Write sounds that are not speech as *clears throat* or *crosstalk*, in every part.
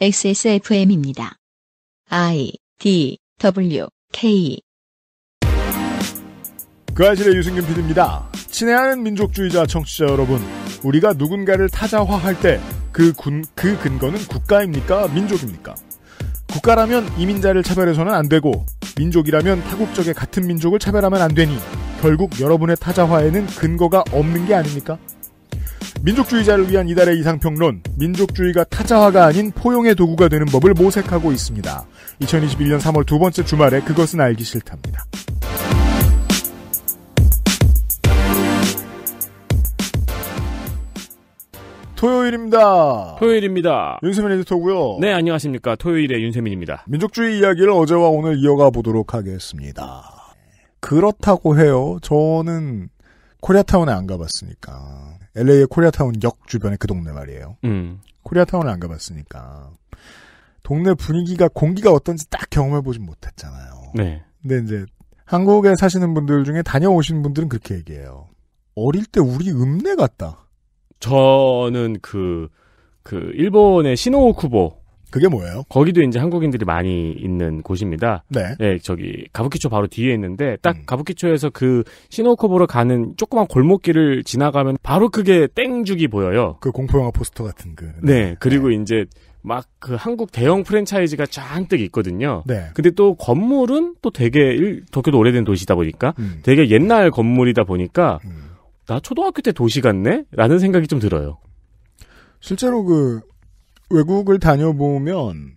XSFM입니다. I D W K 그 아실의 유승균 PD입니다. 친애하는 민족주의자 청취자 여러분, 우리가 누군가를 타자화할 때그 그 근거는 국가입니까? 민족입니까? 국가라면 이민자를 차별해서는 안 되고, 민족이라면 타국적의 같은 민족을 차별하면 안 되니, 결국 여러분의 타자화에는 근거가 없는 게 아닙니까? 민족주의자를 위한 이달의 이상평론, 민족주의가 타자화가 아닌 포용의 도구가 되는 법을 모색하고 있습니다. 2021년 3월 두 번째 주말에 그것은 알기 싫답니다. 토요일입니다. 토요일입니다. 윤세민 에디터고요. 네, 안녕하십니까. 토요일의 윤세민입니다. 민족주의 이야기를 어제와 오늘 이어가 보도록 하겠습니다. 그렇다고 해요. 저는 코리아타운에 안 가봤으니까. LA의 코리아타운 역 주변의 그 동네 말이에요. 음. 코리아타운을 안 가봤으니까. 동네 분위기가, 공기가 어떤지 딱 경험해보진 못했잖아요. 네. 근데 이제 한국에 사시는 분들 중에 다녀오신 분들은 그렇게 얘기해요. 어릴 때 우리 읍내 같다. 저는 그, 그, 일본의 시노쿠보. 그게 뭐예요? 거기도 이제 한국인들이 많이 있는 곳입니다. 네. 예, 저기 가부키초 바로 뒤에 있는데 딱 음. 가부키초에서 그 시노코보로 가는 조그만 골목길을 지나가면 바로 그게 땡죽이 보여요. 그 공포 영화 포스터 같은 그. 네. 네. 그리고 네. 이제 막 그 한국 대형 프랜차이즈가 잔뜩 있거든요. 네. 근데 또 건물은 또 되게 일, 도쿄도 오래된 도시다 보니까 음. 되게 옛날 건물이다 보니까 음. 나 초등학교 때 도시 같네? 라는 생각이 좀 들어요. 실제로 그 외국을 다녀보면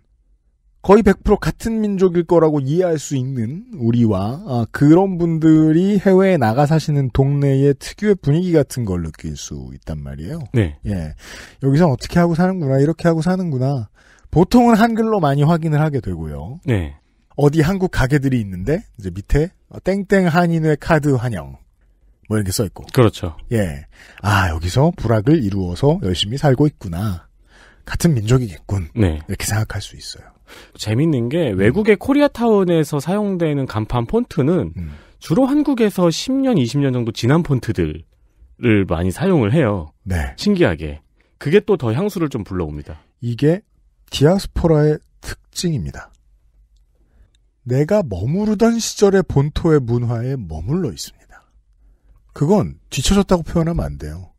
거의 100% 같은 민족일 거라고 이해할 수 있는 우리와 아, 그런 분들이 해외에 나가 사시는 동네의 특유의 분위기 같은 걸 느낄 수 있단 말이에요. 네. 예. 여기서 어떻게 하고 사는구나, 이렇게 하고 사는구나. 보통은 한글로 많이 확인을 하게 되고요. 네. 어디 한국 가게들이 있는데 이제 밑에 땡땡 한인회 카드 환영 뭐 이렇게 써 있고. 그렇죠. 예. 아 여기서 불악을 이루어서 열심히 살고 있구나. 같은 민족이겠군. 네. 이렇게 생각할 수 있어요. 재밌는 게 외국의 음. 코리아타운에서 사용되는 간판 폰트는 음. 주로 한국에서 10년, 20년 정도 지난 폰트들을 많이 사용을 해요. 네. 신기하게. 그게 또 더 향수를 좀 불러옵니다. 이게 디아스포라의 특징입니다. 내가 머무르던 시절의 본토의 문화에 머물러 있습니다. 그건 뒤처졌다고 표현하면 안 돼요.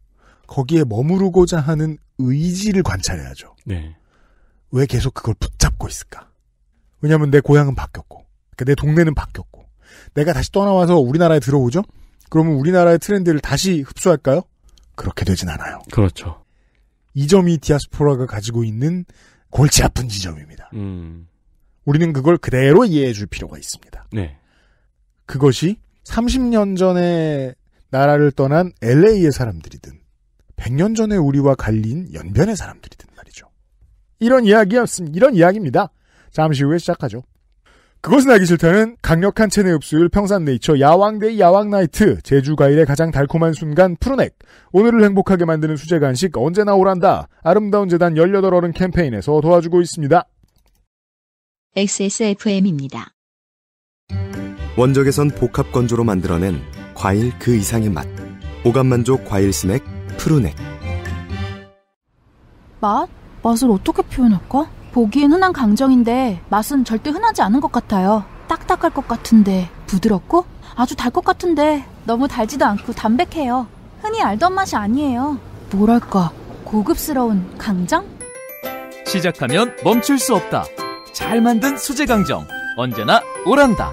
거기에 머무르고자 하는 의지를 관찰해야죠. 네. 왜 계속 그걸 붙잡고 있을까? 왜냐하면 내 고향은 바뀌었고, 그러니까 내 동네는 바뀌었고, 내가 다시 떠나와서 우리나라에 들어오죠? 그러면 우리나라의 트렌드를 다시 흡수할까요? 그렇게 되진 않아요. 그렇죠. 이 점이 디아스포라가 가지고 있는 골치 아픈 지점입니다. 음. 우리는 그걸 그대로 이해해 줄 필요가 있습니다. 네. 그것이 30년 전에 나라를 떠난 LA의 사람들이든 100년 전에 우리와 갈린 연변의 사람들이든 말이죠. 이런 이야기였음, 이런 이야기입니다. 잠시 후에 시작하죠. 그것은 알기 싫다는 강력한 체내 흡수율 평산 네이처 야왕데이 야왕나이트 제주 과일의 가장 달콤한 순간 푸르넥 오늘을 행복하게 만드는 수제 간식 언제나 오란다 아름다운 재단 18어른 캠페인에서 도와주고 있습니다. XSFM입니다. 원적에선 복합 건조로 만들어낸 과일 그 이상의 맛 오감만족 과일 스낵 푸르넥 맛? 맛을 어떻게 표현할까? 보기엔 흔한 강정인데 맛은 절대 흔하지 않은 것 같아요. 딱딱할 것 같은데 부드럽고 아주 달 것 같은데 너무 달지도 않고 담백해요. 흔히 알던 맛이 아니에요. 뭐랄까 고급스러운 강정? 시작하면 멈출 수 없다. 잘 만든 수제 강정 언제나 오란다.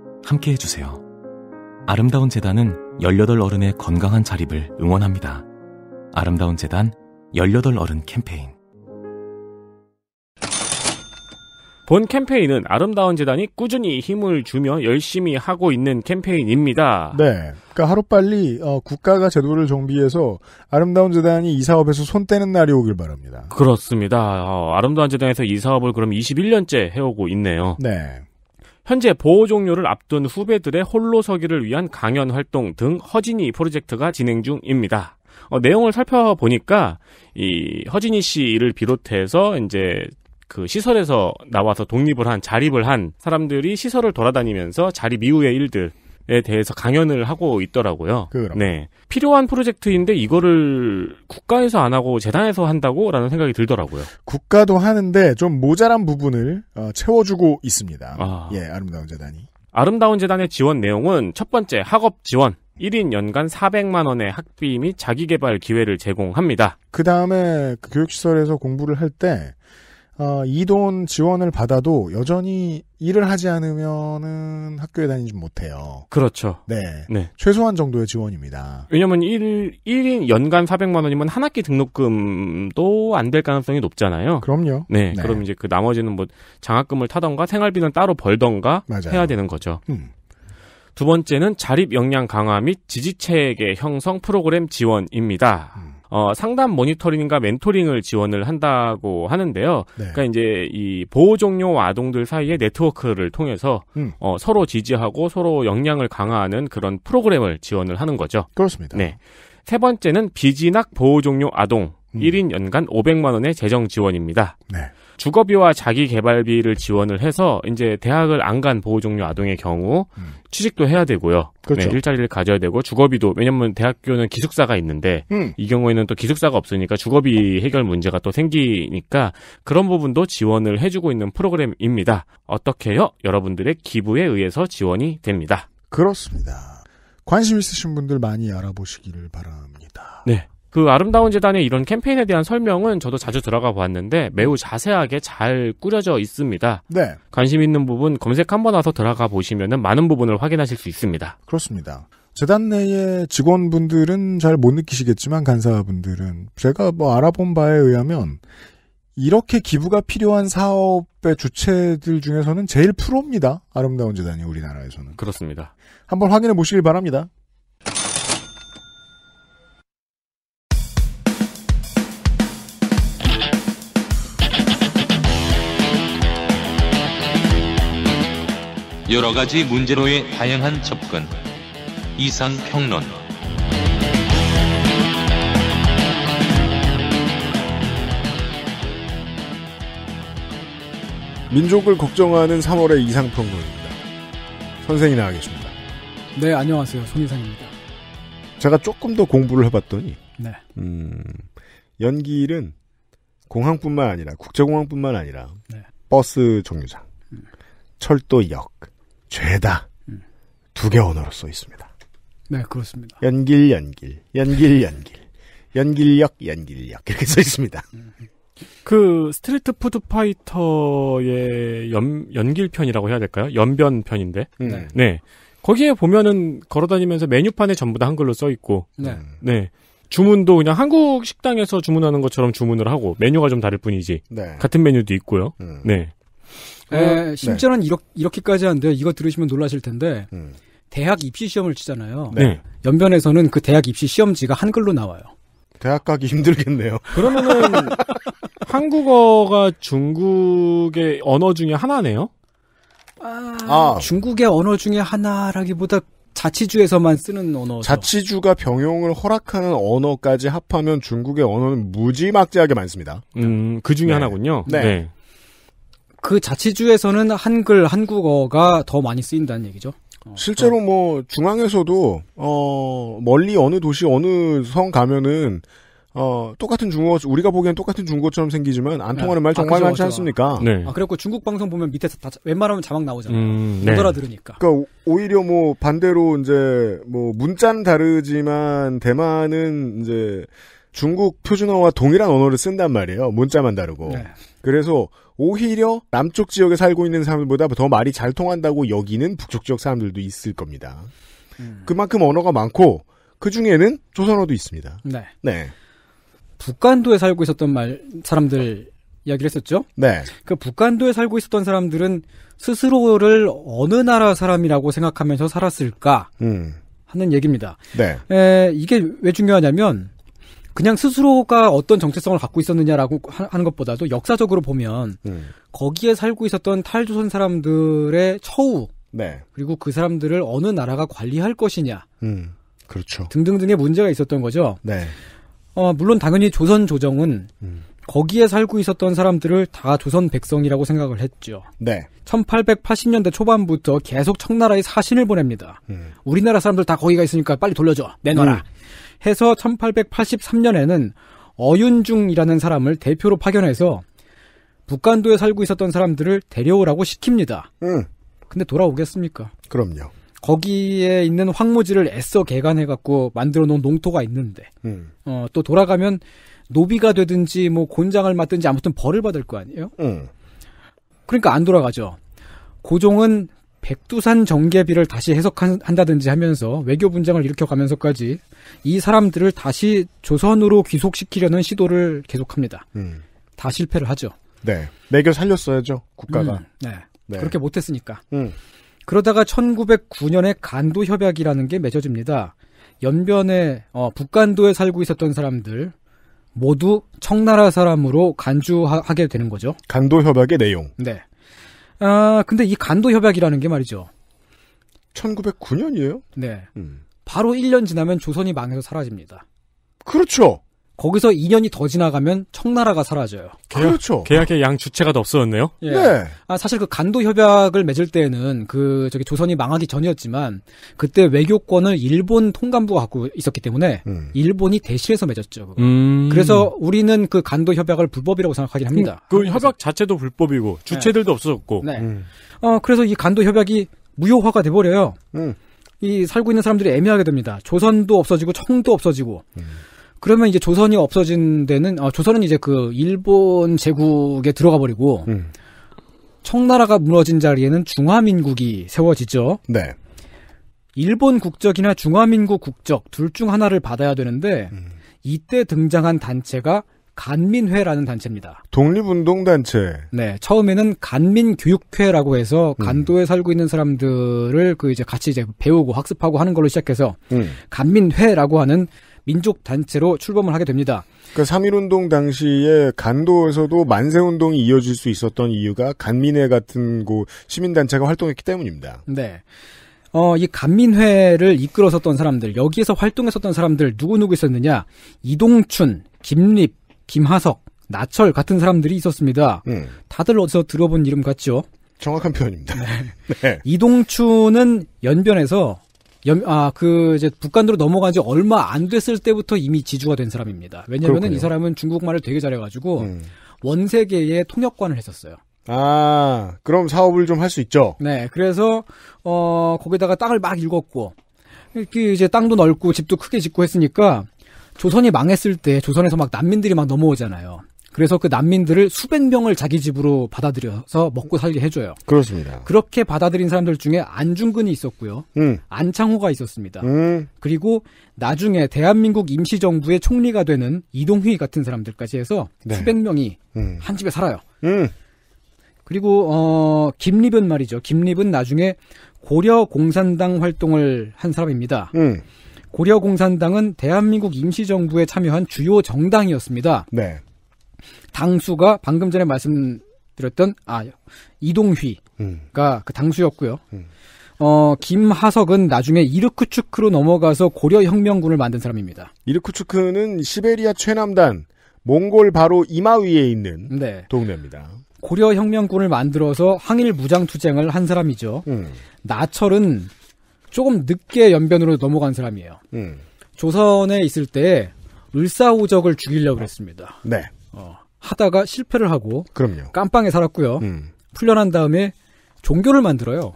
함께 해주세요. 아름다운 재단은 18 어른의 건강한 자립을 응원합니다. 아름다운 재단 18 어른 캠페인. 본 캠페인은 아름다운 재단이 꾸준히 힘을 주며 열심히 하고 있는 캠페인입니다. 네. 그러니까 하루빨리 어, 국가가 제도를 정비해서 아름다운 재단이 이 사업에서 손 떼는 날이 오길 바랍니다. 그렇습니다. 어, 아름다운 재단에서 이 사업을 그럼 21년째 해오고 있네요. 네. 현재 보호 종료를 앞둔 후배들의 홀로 서기를 위한 강연 활동 등 허진이 프로젝트가 진행 중입니다. 어, 내용을 살펴보니까 이 허진이 씨를 비롯해서 이제 그 시설에서 나와서 독립을 한 자립을 한 사람들이 시설을 돌아다니면서 자립 이후의 일들 에 대해서 강연을 하고 있더라고요. 그럼. 네. 필요한 프로젝트인데 이거를 국가에서 안 하고 재단에서 한다고라는 생각이 들더라고요. 국가도 하는데 좀 모자란 부분을 어, 채워주고 있습니다. 아. 예, 아름다운 재단이. 아름다운 재단의 지원 내용은 첫 번째 학업 지원. 1인 연간 400만 원의 학비 및 자기개발 기회를 제공합니다. 그 다음에 그 교육시설에서 공부를 할때 어, 이 돈 지원을 받아도 여전히 일을 하지 않으면은 학교에 다니지 못해요. 그렇죠. 네. 네. 최소한 정도의 지원입니다. 왜냐면 1, 1인 연간 400만 원이면 한 학기 등록금도 안 될 가능성이 높잖아요. 그럼요. 네, 네. 그럼 이제 그 나머지는 뭐 장학금을 타던가 생활비는 따로 벌던가 맞아요. 해야 되는 거죠. 음. 두 번째는 자립 역량 강화 및 지지체계 형성 프로그램 지원입니다. 음. 어, 상담 모니터링과 멘토링을 지원을 한다고 하는데요. 네. 그러니까 이제 이 보호 종료 아동들 사이의 네트워크를 통해서 음. 어, 서로 지지하고 서로 역량을 강화하는 그런 프로그램을 지원을 하는 거죠. 그렇습니다. 네. 세 번째는 비진학 보호 종료 아동 음. 1인 연간 500만 원의 재정 지원입니다. 네. 주거비와 자기 개발비를 지원을 해서 이제 대학을 안 간 보호 종류 아동의 경우 음. 취직도 해야 되고요. 네, 그렇죠. 네, 일자리를 가져야 되고 주거비도 왜냐면 대학교는 기숙사가 있는데 음. 이 경우에는 또 기숙사가 없으니까 주거비 해결 문제가 또 생기니까 그런 부분도 지원을 해주고 있는 프로그램입니다. 어떻게요? 여러분들의 기부에 의해서 지원이 됩니다. 그렇습니다. 관심 있으신 분들 많이 알아보시기를 바랍니다. 네. 그 아름다운 재단의 이런 캠페인에 대한 설명은 저도 자주 들어가 보았는데 매우 자세하게 잘 꾸려져 있습니다. 네. 관심 있는 부분 검색 한번 와서 들어가 보시면 많은 부분을 확인하실 수 있습니다. 그렇습니다. 재단 내의 직원분들은 잘 못 느끼시겠지만 간사분들은 제가 뭐 알아본 바에 의하면 이렇게 기부가 필요한 사업의 주체들 중에서는 제일 프로입니다. 아름다운 재단이 우리나라에서는. 그렇습니다. 한번 확인해 보시길 바랍니다. 여러 가지 문제로의 다양한 접근. 이상 평론. 민족을 걱정하는 3월의 이상 평론입니다. 선생이 나와 계십니다. 네, 안녕하세요. 손이상입니다. 제가 조금 더 공부를 해봤더니, 네. 음, 연기일은 공항뿐만 아니라 국제공항뿐만 아니라 네. 버스 정류장, 음. 철도역, 죄다. 음. 두개 언어로 써 있습니다. 네, 그렇습니다. 연길, 연길, 연길, 연길, 연길역, 연길역 이렇게 써 있습니다. 그 스트리트 푸드 파이터의 연 연길 편이라고 해야 될까요? 연변 편인데, 음. 네. 네. 거기에 보면은 걸어다니면서 메뉴판에 전부 다 한글로 써 있고, 네. 음. 네. 주문도 그냥 한국 식당에서 주문하는 것처럼 주문을 하고 메뉴가 좀 다를 뿐이지 네. 같은 메뉴도 있고요. 음. 네. 에, 예, 네. 심지어는 이렇게, 이렇게까지 한데 이거 들으시면 놀라실 텐데 음. 대학 입시 시험을 치잖아요. 네. 연변에서는 그 대학 입시 시험지가 한글로 나와요. 대학 가기 힘들겠네요. 그러면은 *laughs* 한국어가 중국의 언어 중에 하나네요. 아, 아. 중국의 언어 중에 하나라기보다 자치주에서만 쓰는 언어. 자치주가 병용을 허락하는 언어까지 합하면 중국의 언어는 무지막지하게 많습니다. 음, 그 중에 네. 하나군요. 네. 네. 그 자치주에서는 한글, 한국어가 더 많이 쓰인다는 얘기죠. 어, 실제로 뭐 중앙에서도 어 멀리 어느 도시 어느 성 가면은 어 똑같은 중국어 우리가 보기엔 똑같은 중국어처럼 생기지만 안 네. 통하는 말 아, 정말 아, 그죠, 많지 그죠. 않습니까? 네. 아 그리고 중국 방송 보면 밑에서 다 웬만하면 자막 나오잖아요. 음, 네. 알아들으니까. 그러니까 오히려 뭐 반대로 이제 뭐 문자는 다르지만 대만은 이제 중국 표준어와 동일한 언어를 쓴단 말이에요. 문자만 다르고. 네. 그래서 오히려 남쪽 지역에 살고 있는 사람들보다 더 말이 잘 통한다고 여기는 북쪽 지역 사람들도 있을 겁니다. 음. 그만큼 언어가 많고 그 중에는 조선어도 있습니다. 네. 네. 북간도에 살고 있었던 말 사람들 이야기를 했었죠. 네. 그 북간도에 살고 있었던 사람들은 스스로를 어느 나라 사람이라고 생각하면서 살았을까? 음. 하는 얘기입니다. 네. 에, 이게 왜 중요하냐면 그냥 스스로가 어떤 정체성을 갖고 있었느냐라고 하는 것보다도 역사적으로 보면 음. 거기에 살고 있었던 탈조선 사람들의 처우 네. 그리고 그 사람들을 어느 나라가 관리할 것이냐 음. 그렇죠. 등등등의 문제가 있었던 거죠. 네. 어, 물론 당연히 조선 조정은 음. 거기에 살고 있었던 사람들을 다 조선 백성이라고 생각을 했죠. 네. 1880년대 초반부터 계속 청나라에 사신을 보냅니다. 음. 우리나라 사람들 다 거기가 있으니까 빨리 돌려줘. 내놔라. 음. 해서 1883년에는 어윤중이라는 사람을 대표로 파견해서 북한도에 살고 있었던 사람들을 데려오라고 시킵니다. 응. 근데 돌아오겠습니까? 그럼요. 거기에 있는 황무지를 애써 개간해갖고 만들어 놓은 농토가 있는데, 응. 어, 또 돌아가면 노비가 되든지 뭐 곤장을 맞든지 아무튼 벌을 받을 거 아니에요? 응. 그러니까 안 돌아가죠. 고종은 백두산 정계비를 다시 해석한다든지 하면서 외교 분쟁을 일으켜가면서까지 이 사람들을 다시 조선으로 귀속시키려는 시도를 계속합니다. 음. 다 실패를 하죠. 네. 내결 살렸어야죠. 국가가. 음, 네. 네. 그렇게 못했으니까. 음. 그러다가 1909년에 간도 협약이라는 게 맺어집니다. 연변에 어, 북간도에 살고 있었던 사람들 모두 청나라 사람으로 간주하게 되는 거죠. 간도 협약의 내용. 네. 아, 근데 이 간도 협약이라는 게 말이죠. 1909년이에요? 네. 음. 바로 1년 지나면 조선이 망해서 사라집니다. 그렇죠. 거기서 2년이 더 지나가면 청나라가 사라져요. 계약, 아, 그렇죠. 계약의 양 주체가 더 없어졌네요. 예. 네. 아 사실 그 간도 협약을 맺을 때는 에그 저기 조선이 망하기 전이었지만 그때 외교권을 일본 통감부가 갖고 있었기 때문에 음. 일본이 대시해서 맺었죠. 음. 그래서 우리는 그 간도 협약을 불법이라고 생각하긴 합니다. 그, 그 협약 자체도 불법이고 주체들도 네. 없어졌고. 네. 음. 어 그래서 이 간도 협약이 무효화가 돼 버려요. 음. 이 살고 있는 사람들이 애매하게 됩니다. 조선도 없어지고 청도 없어지고. 음. 그러면 이제 조선이 없어진 데는 어, 조선은 이제 그 일본 제국에 들어가 버리고 음. 청나라가 무너진 자리에는 중화민국이 세워지죠. 네. 일본 국적이나 중화민국 국적 둘 중 하나를 받아야 되는데 음. 이때 등장한 단체가 간민회라는 단체입니다. 독립운동단체. 네, 처음에는 간민교육회라고 해서 음. 간도에 음. 살고 있는 사람들을 그 이제 같이 이제 배우고 학습하고 하는 걸로 시작해서 음. 간민회라고 하는 민족 단체로 출범을 하게 됩니다. 그 그러니까 3.1운동 당시에 간도에서도 만세운동이 이어질 수 있었던 이유가 간민회 같은 곳 시민단체가 활동했기 때문입니다. 네. 어, 이 간민회를 이끌었었던 사람들, 여기에서 활동했었던 사람들 누구누구 있었느냐? 이동춘, 김립, 김하석, 나철 같은 사람들이 있었습니다. 음. 다들 어디서 들어본 이름 같죠? 정확한 표현입니다. 네. *laughs* 네. 이동춘은 연변에서 아그 이제 북한으로 넘어간 지 얼마 안 됐을 때부터 이미 지주가 된 사람입니다. 왜냐면은 이 사람은 중국말을 되게 잘해가지고 음. 원 세계의 통역관을 했었어요. 아 그럼 사업을 좀 할 수 있죠. 네, 그래서 어 거기다가 땅을 막 읽었고 이렇게 그 이제 땅도 넓고 집도 크게 짓고 했으니까 조선이 망했을 때 조선에서 막 난민들이 막 넘어오잖아요. 그래서 그 난민들을 수백 명을 자기 집으로 받아들여서 먹고 살게 해줘요. 그렇습니다. 그렇게 받아들인 사람들 중에 안중근이 있었고요. 음. 안창호가 있었습니다. 음. 그리고 나중에 대한민국 임시정부의 총리가 되는 이동휘 같은 사람들까지 해서 네. 수백 명이 음. 한 집에 살아요. 음. 그리고 어 김립은 말이죠. 김립은 나중에 고려 공산당 활동을 한 사람입니다. 음. 고려 공산당은 대한민국 임시정부에 참여한 주요 정당이었습니다. 네. 당수가 방금 전에 말씀드렸던 아 이동휘가 음. 그 당수였고요. 음. 어, 김하석은 나중에 이르크추크로 넘어가서 고려 혁명군을 만든 사람입니다. 이르크추크는 시베리아 최남단 몽골 바로 이마위에 있는 네. 동네입니다. 고려 혁명군을 만들어서 항일 무장 투쟁을 한 사람이죠. 음. 나철은 조금 늦게 연변으로 넘어간 사람이에요. 음. 조선에 있을 때 을사오적을 죽이려고 그랬습니다. 네. 어. 하다가 실패를 하고 그럼요. 깜빵에 살았고요. 음. 풀려난 다음에 종교를 만들어요.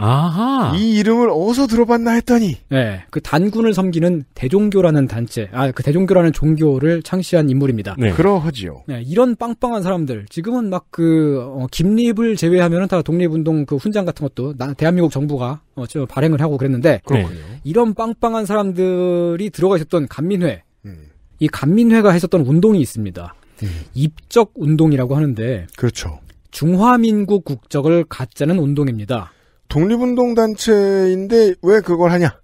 아하. 이 이름을 어디서 들어봤나 했더니 네, 그 단군을 섬기는 대종교라는 단체, 아 그 대종교라는 종교를 창시한 인물입니다. 네. 그러하지요. 네, 이런 빵빵한 사람들 지금은 막그 어, 김립을 제외하면은 다 독립운동 그 훈장 같은 것도 나, 대한민국 정부가 어, 저 발행을 하고 그랬는데 그렇군요. 이런 빵빵한 사람들이 들어가 있었던 감민회. 음. 이 감민회가 했었던 운동이 있습니다. 음. 입적 운동이라고 하는데 그렇죠. 중화민국 국적을 갖자는 운동입니다. 독립운동 단체인데 왜 그걸 하냐?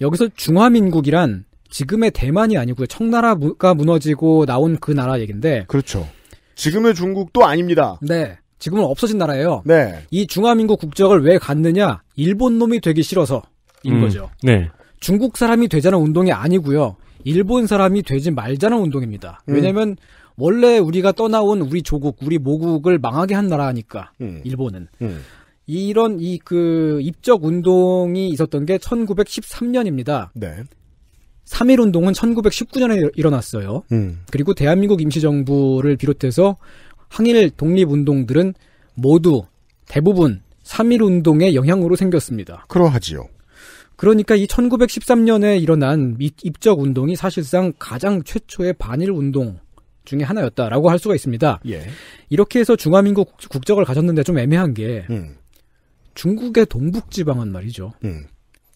여기서 중화민국이란 지금의 대만이 아니고요. 청나라가 무너지고 나온 그 나라 얘긴데 그렇죠. 지금의 중국도 아닙니다. 네. 지금은 없어진 나라예요. 네. 이 중화민국 국적을 왜 갖느냐? 일본 놈이 되기 싫어서인 음, 거죠. 네. 중국 사람이 되자는 운동이 아니고요. 일본 사람이 되지 말자는 운동입니다. 음. 왜냐면 음. 원래 우리가 떠나온 우리 조국, 우리 모국을 망하게 한 나라니까 음. 일본은 음. 이런 이 그 입적 운동이 있었던 게 1913년입니다. 네. 3.1 운동은 1919년에 일어났어요. 음. 그리고 대한민국 임시정부를 비롯해서 항일 독립운동들은 모두 대부분 3.1 운동의 영향으로 생겼습니다. 그러하지요. 그러니까 이 1913년에 일어난 입적 운동이 사실상 가장 최초의 반일 운동 중에 하나였다라고 할 수가 있습니다. 예. 이렇게 해서 중화민국 국적을 가졌는데 좀 애매한 게 음. 중국의 동북 지방은 말이죠. 음.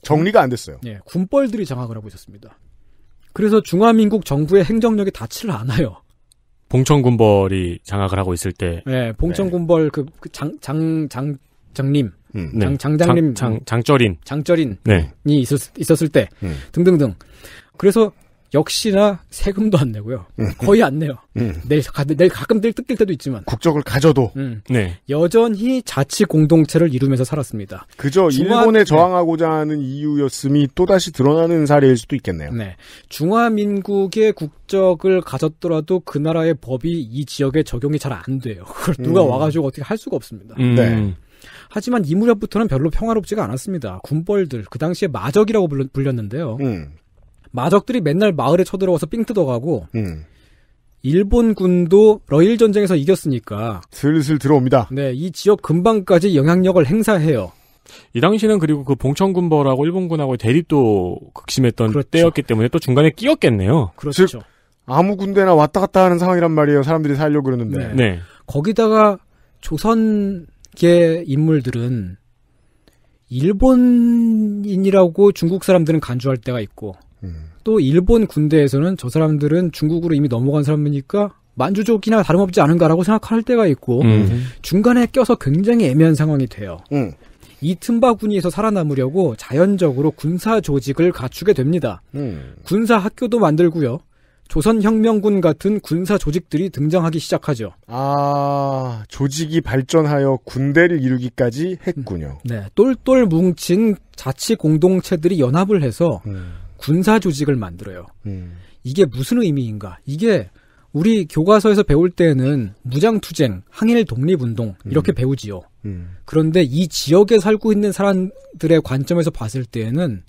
정리가 안 됐어요. 예, 군벌들이 장악을 하고 있었습니다. 그래서 중화민국 정부의 행정력이 닿지를 않아요. 봉천군벌이 장악을 하고 있을 때. 예, 봉천군벌 그그장장장 장님, 음, 네. 장 장장님, 장, 장 장절인, 장절인이 네. 있었, 있었을 때 음. 등등등. 그래서 역시나 세금도 안 내고요. 음. 거의 안 내요. 음. 내일, 가, 내일 가끔 늘 뜯길 때도 있지만. 국적을 가져도. 음. 네. 여전히 자치 공동체를 이루면서 살았습니다. 그저 중화... 일본에 네. 저항하고자 하는 이유였음이 또다시 드러나는 사례일 수도 있겠네요. 네. 중화민국의 국적을 가졌더라도 그 나라의 법이 이 지역에 적용이 잘 안 돼요. *laughs* 그걸 누가 음. 와가지고 어떻게 할 수가 없습니다. 음. 네. 하지만 이 무렵부터는 별로 평화롭지가 않았습니다. 군벌들, 그 당시에 마적이라고 불렸는데요 음. 마적들이 맨날 마을에 쳐들어와서 삥 뜯어가고 음. 일본군도 러일 전쟁에서 이겼으니까 슬슬 들어옵니다. 네, 이 지역 근방까지 영향력을 행사해요. 이 당시는 그리고 그 봉천군벌하고 일본군하고 대립도 극심했던 그렇죠. 때였기 때문에 또 중간에 끼었겠네요. 그렇죠. 즉 아무 군대나 왔다 갔다 하는 상황이란 말이에요. 사람들이 살려고 그러는데. 네. 네. 거기다가 조선계 인물들은 일본인이라고 중국 사람들은 간주할 때가 있고 음. 또 일본 군대에서는 저 사람들은 중국으로 이미 넘어간 사람이니까 만주족이나 다름없지 않은가라고 생각할 때가 있고 음. 중간에 껴서 굉장히 애매한 상황이 돼요. 음. 이 틈바구니에서 살아남으려고 자연적으로 군사 조직을 갖추게 됩니다. 음. 군사 학교도 만들고요. 조선혁명군 같은 군사 조직들이 등장하기 시작하죠. 아, 조직이 발전하여 군대를 이루기까지 했군요. 네, 똘똘 뭉친 자치 공동체들이 연합을 해서 음. 군사 조직을 만들어요. 음. 이게 무슨 의미인가? 이게 우리 교과서에서 배울 때는 무장투쟁, 항일 독립운동 음. 이렇게 음. 배우지요. 음. 그런데 이 지역에 살고 있는 사람들의 관점에서 봤을 때에는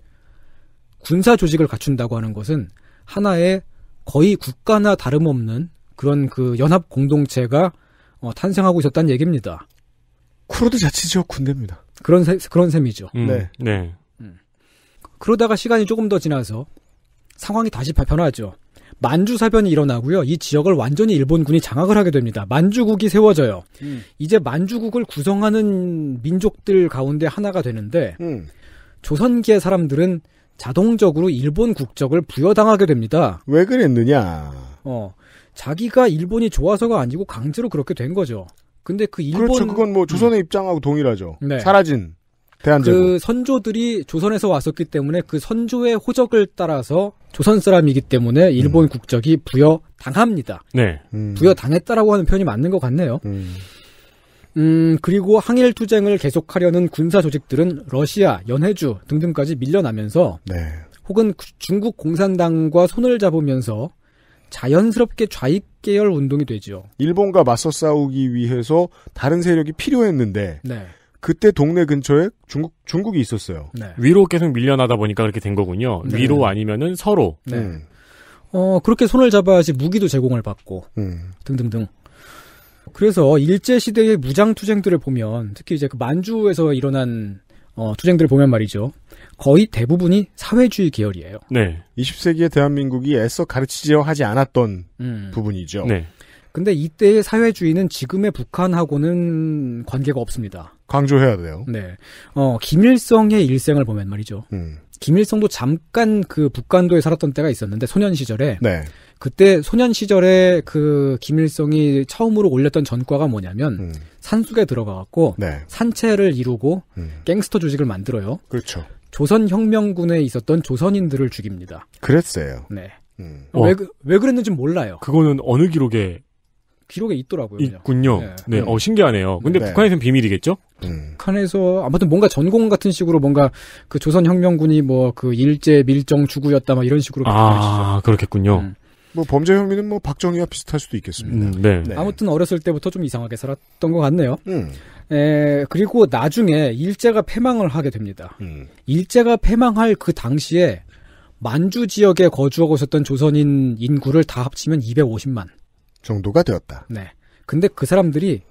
군사 조직을 갖춘다고 하는 것은 하나의 거의 국가나 다름없는 그런 그 연합 공동체가 어, 탄생하고 있었다는 얘기입니다. 쿠르드 자치지역 군대입니다. 그런 세, 그런 셈이죠. 음, 네. 네. 그러다가 시간이 조금 더 지나서 상황이 다시 변화하죠. 만주 사변이 일어나고요. 이 지역을 완전히 일본군이 장악을 하게 됩니다. 만주국이 세워져요. 음. 이제 만주국을 구성하는 민족들 가운데 하나가 되는데 음. 조선기의 사람들은 자동적으로 일본 국적을 부여당하게 됩니다. 왜 그랬느냐? 어, 자기가 일본이 좋아서가 아니고 강제로 그렇게 된 거죠. 근데 그 일본 그렇죠. 그건 뭐 음. 조선의 음. 입장하고 동일하죠. 네. 사라진 대한제국. 그 선조들이 조선에서 왔었기 때문에 그 선조의 호적을 따라서 조선 사람이기 때문에 일본 음. 국적이 부여당합니다. 네. 음. 부여당했다라고 하는 표현이 맞는 것 같네요. 음. 음, 그리고 항일 투쟁을 계속하려는 군사 조직들은 러시아, 연해주 등등까지 밀려나면서 네. 혹은 중국 공산당과 손을 잡으면서 자연스럽게 좌익 계열 운동이 되지요. 일본과 맞서 싸우기 위해서 다른 세력이 필요했는데 네. 그때 동네 근처에 중국 중국이 있었어요. 네. 위로 계속 밀려나다 보니까 그렇게 된 거군요. 네. 위로 아니면은 서로. 네. 음. 어 그렇게 손을 잡아야지 무기도 제공을 받고 음. 등등등. 그래서 일제 시대의 무장 투쟁들을 보면 특히 이제 그 만주에서 일어난 어, 투쟁들을 보면 말이죠. 거의 대부분이 사회주의 계열이에요. 네. 20세기의 대한민국이 애써 가르치려 하지 않았던 음. 부분이죠. 네. 근데 이때의 사회주의는 지금의 북한하고는 관계가 없습니다. 강조해야 돼요. 네. 어, 김일성의 일생을 보면 말이죠. 음. 김일성도 잠깐 그 북간도에 살았던 때가 있었는데 소년 시절에 네. 그때 소년 시절에 그 김일성이 처음으로 올렸던 전과가 뭐냐면 음. 산속에 들어가 갖고 네. 산채를 이루고 음. 갱스터 조직을 만들어요. 그렇죠. 조선 혁명군에 있었던 조선인들을 죽입니다. 그랬어요. 네. 음. 어, 왜, 어. 그, 왜 그랬는지 몰라요. 그거는 어느 기록에 기록에 있더라고요. 있군요. 그냥. 네. 네. 음. 어 신기하네요. 근데 네. 북한에서는 비밀이겠죠? 북한에서 음. 아무튼 뭔가 전공 같은 식으로 뭔가 그 조선혁명군이 뭐 그 일제 밀정 주구였다 막 이런 식으로 아 그렇겠군요. 음. 뭐 범죄 혐의는 뭐 박정희와 비슷할 수도 있겠습니다. 음, 네. 네. 네. 아무튼 어렸을 때부터 좀 이상하게 살았던 것 같네요. 음. 에, 그리고 나중에 일제가 패망을 하게 됩니다. 음. 일제가 패망할 그 당시에 만주 지역에 거주하고 있었던 조선인 인구를 다 합치면 250만 정도가 되었다. 네. 근데 그 사람들이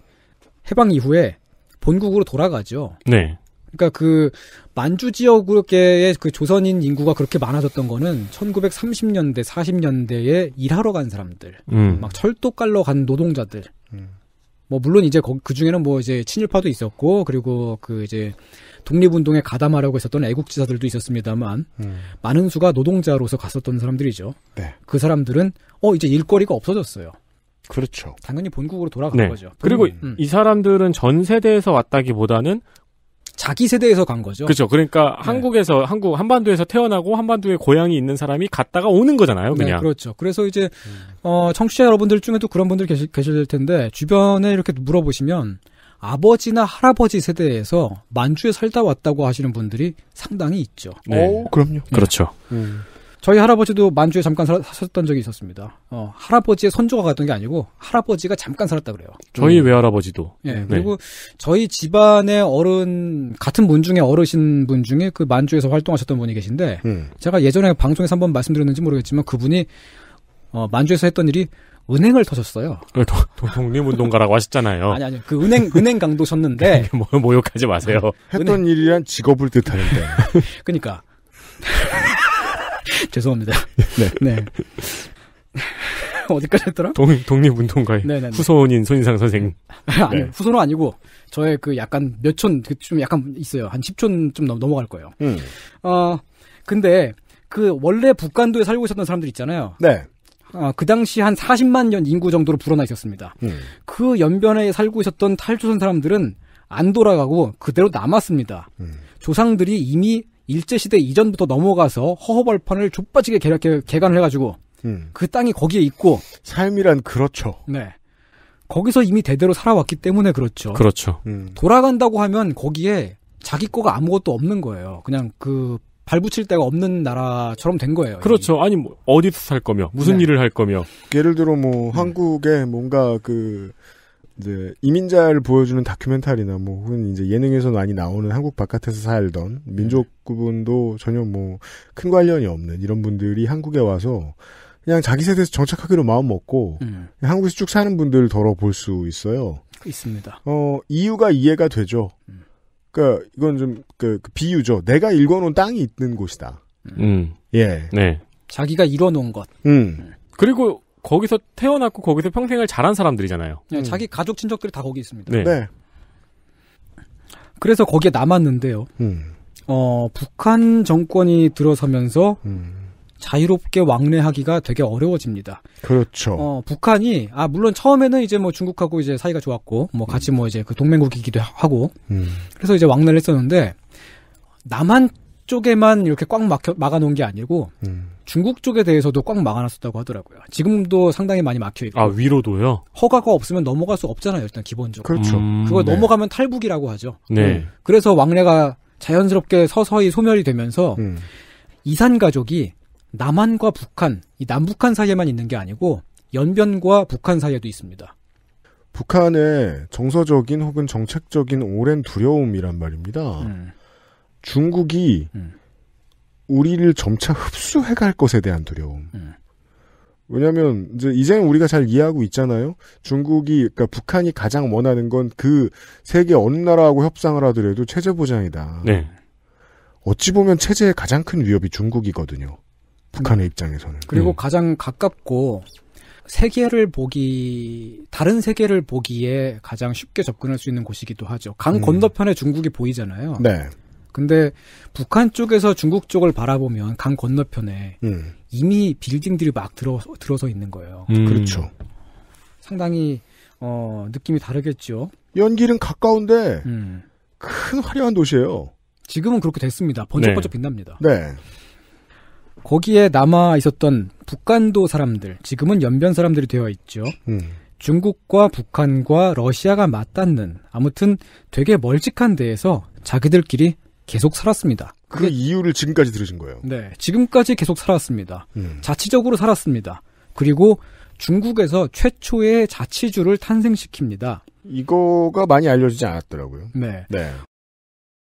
해방 이후에 본국으로 돌아가죠. 네. 그러니까 그 만주 지역의그 조선인 인구가 그렇게 많아졌던 거는 1930년대, 40년대에 일하러 간 사람들, 음. 막 철도 깔러 간 노동자들. 음. 뭐 물론 이제 그 중에는 뭐 이제 친일파도 있었고 그리고 그 이제 독립운동에 가담하려고 했었던 애국지사들도 있었습니다만 음. 많은 수가 노동자로서 갔었던 사람들이죠. 네. 그 사람들은 어 이제 일거리가 없어졌어요. 그렇죠. 당연히 본국으로 돌아간 네. 거죠. 그리고 음, 음. 이 사람들은 전 세대에서 왔다기보다는 자기 세대에서 간 거죠. 그렇죠. 그러니까 네. 한국에서 한국 한반도에서 태어나고 한반도에 고향이 있는 사람이 갔다가 오는 거잖아요, 네, 그냥. 네, 그렇죠. 그래서 이제 음. 어 청취자 여러분들 중에도 그런 분들 계실 계실 텐데 주변에 이렇게 물어보시면 아버지나 할아버지 세대에서 만주에 살다 왔다고 하시는 분들이 상당히 있죠. 네. 오, 그럼요. 네. 그렇죠. 음. 저희 할아버지도 만주에 잠깐 살, 사셨던 적이 있었습니다. 어, 할아버지의 선조가 갔던 게 아니고 할아버지가 잠깐 살았다 그래요. 저희 음. 외할아버지도. 예. 네. 그리고 저희 집안의 어른 같은 분 중에 어르신 분 중에 그 만주에서 활동하셨던 분이 계신데 음. 제가 예전에 방송에서 한번 말씀드렸는지 모르겠지만 그분이 어, 만주에서 했던 일이 은행을 터셨어요. 독립운동가라고 그 하셨잖아요. 아니 아니 그 은행 은행 강도셨는데 *laughs* 뭐, 모욕하지 마세요. 했던 은행. 일이란 직업을 뜻하는데. *laughs* 그러니까 *laughs* 죄송합니다. *laughs* 네. 네. 어디까지 했더라? 동, 독립운동가의 네네네. 네, 네. 후손인 손인상 선생님. 네. 아니, 네. 후손은 아니고, 저의 그 약간 몇 촌, 그 좀 약간 있어요. 한 10촌 좀 넘어갈 거예요. 음. 어, 근데, 그, 원래 북한도에 살고 있었던 사람들 있잖아요. 네. 어, 그 당시 한 40만 년 인구 정도로 불어나 있었습니다. 음. 그 연변에 살고 있었던 탈조선 사람들은 안 돌아가고 그대로 남았습니다. 음. 조상들이 이미 일제시대 이전부터 넘어가서 허허벌판을 좆빠지게 개략해, 개간을 해가지고 음. 그 땅이 거기에 있고 삶이란 그렇죠. 네. 거기서 이미 대대로 살아왔기 때문에 그렇죠. 그렇죠. 음. 돌아간다고 하면 거기에 자기 거가 아무것도 없는 거예요. 그냥 그 발붙일 데가 없는 나라처럼 된 거예요. 그렇죠. 아니 뭐 어디서 살 거며 무슨 네. 일을 할 거며 예를 들어 뭐 음. 한국에 뭔가 그 이제 네, 이민자를 보여주는 다큐멘터리나 뭐 혹은 이제 예능에서 많이 나오는 한국 바깥에서 살던 네. 민족 구분도 전혀 뭐 큰 관련이 없는 이런 분들이 한국에 와서 그냥 자기 세대에서 정착하기로 마음 먹고 음. 한국에서 쭉 사는 분들을 덜어 볼수 있어요. 있습니다. 어 이유가 이해가 되죠. 음. 그러니까 이건 좀그 그 비유죠. 내가 읽어놓은 땅이 있는 곳이다. 음. 예. 음. 네. 자기가 일어놓은 것. 음. 네. 그리고 거기서 태어났고 거기서 평생을 자란 사람들이잖아요. 네, 음. 자기 가족 친척들이 다 거기 있습니다. 네. 네. 그래서 거기에 남았는데요. 음. 어, 북한 정권이 들어서면서 음. 자유롭게 왕래하기가 되게 어려워집니다. 그렇죠. 어, 북한이 아 물론 처음에는 이제 뭐 중국하고 이제 사이가 좋았고 뭐 같이 음. 뭐 이제 그 동맹국이기도 하고 음. 그래서 이제 왕래를 했었는데 남한 쪽에만 이렇게 꽉 막혀, 막아놓은 게 아니고 음. 중국 쪽에 대해서도 꽉 막아놨었다고 하더라고요. 지금도 상당히 많이 막혀 있고. 아 위로도요? 허가가 없으면 넘어갈 수 없잖아요. 일단 기본적으로. 그렇죠. 음, 그걸 네. 넘어가면 탈북이라고 하죠. 네. 음. 그래서 왕래가 자연스럽게 서서히 소멸이 되면서 음. 이산 가족이 남한과 북한, 이 남북한 사이에만 있는 게 아니고 연변과 북한 사이에도 있습니다. 북한의 정서적인 혹은 정책적인 오랜 두려움이란 말입니다. 음. 중국이 음. 우리를 점차 흡수해갈 것에 대한 두려움. 음. 왜냐하면 이제 이제 우리가 잘 이해하고 있잖아요. 중국이 그러니까 북한이 가장 원하는 건 그 세계 어느 나라하고 협상을 하더라도 체제 보장이다. 네. 어찌 보면 체제의 가장 큰 위협이 중국이거든요. 북한의 음. 입장에서는. 그리고 음. 가장 가깝고 세계를 보기 다른 세계를 보기에 가장 쉽게 접근할 수 있는 곳이기도 하죠. 강 건너편에 중국이 보이잖아요. 네. 근데 북한 쪽에서 중국 쪽을 바라보면 강 건너편에 음. 이미 빌딩들이 막 들어 들어서 있는 거예요. 음. 그렇죠. 상당히 어 느낌이 다르겠죠. 연길은 가까운데 음. 큰 화려한 도시예요. 지금은 그렇게 됐습니다. 번쩍번쩍 네. 빛납니다. 네. 거기에 남아 있었던 북한도 사람들, 지금은 연변 사람들이 되어 있죠. 음. 중국과 북한과 러시아가 맞닿는 아무튼 되게 멀찍한 데에서 자기들끼리 계속 살았습니다. 그 이유를 지금까지 들으신 거예요? 네. 지금까지 계속 살았습니다. 음. 자치적으로 살았습니다. 그리고 중국에서 최초의 자치주를 탄생시킵니다. 이거가 많이 알려지지 않았더라고요. 네. 네.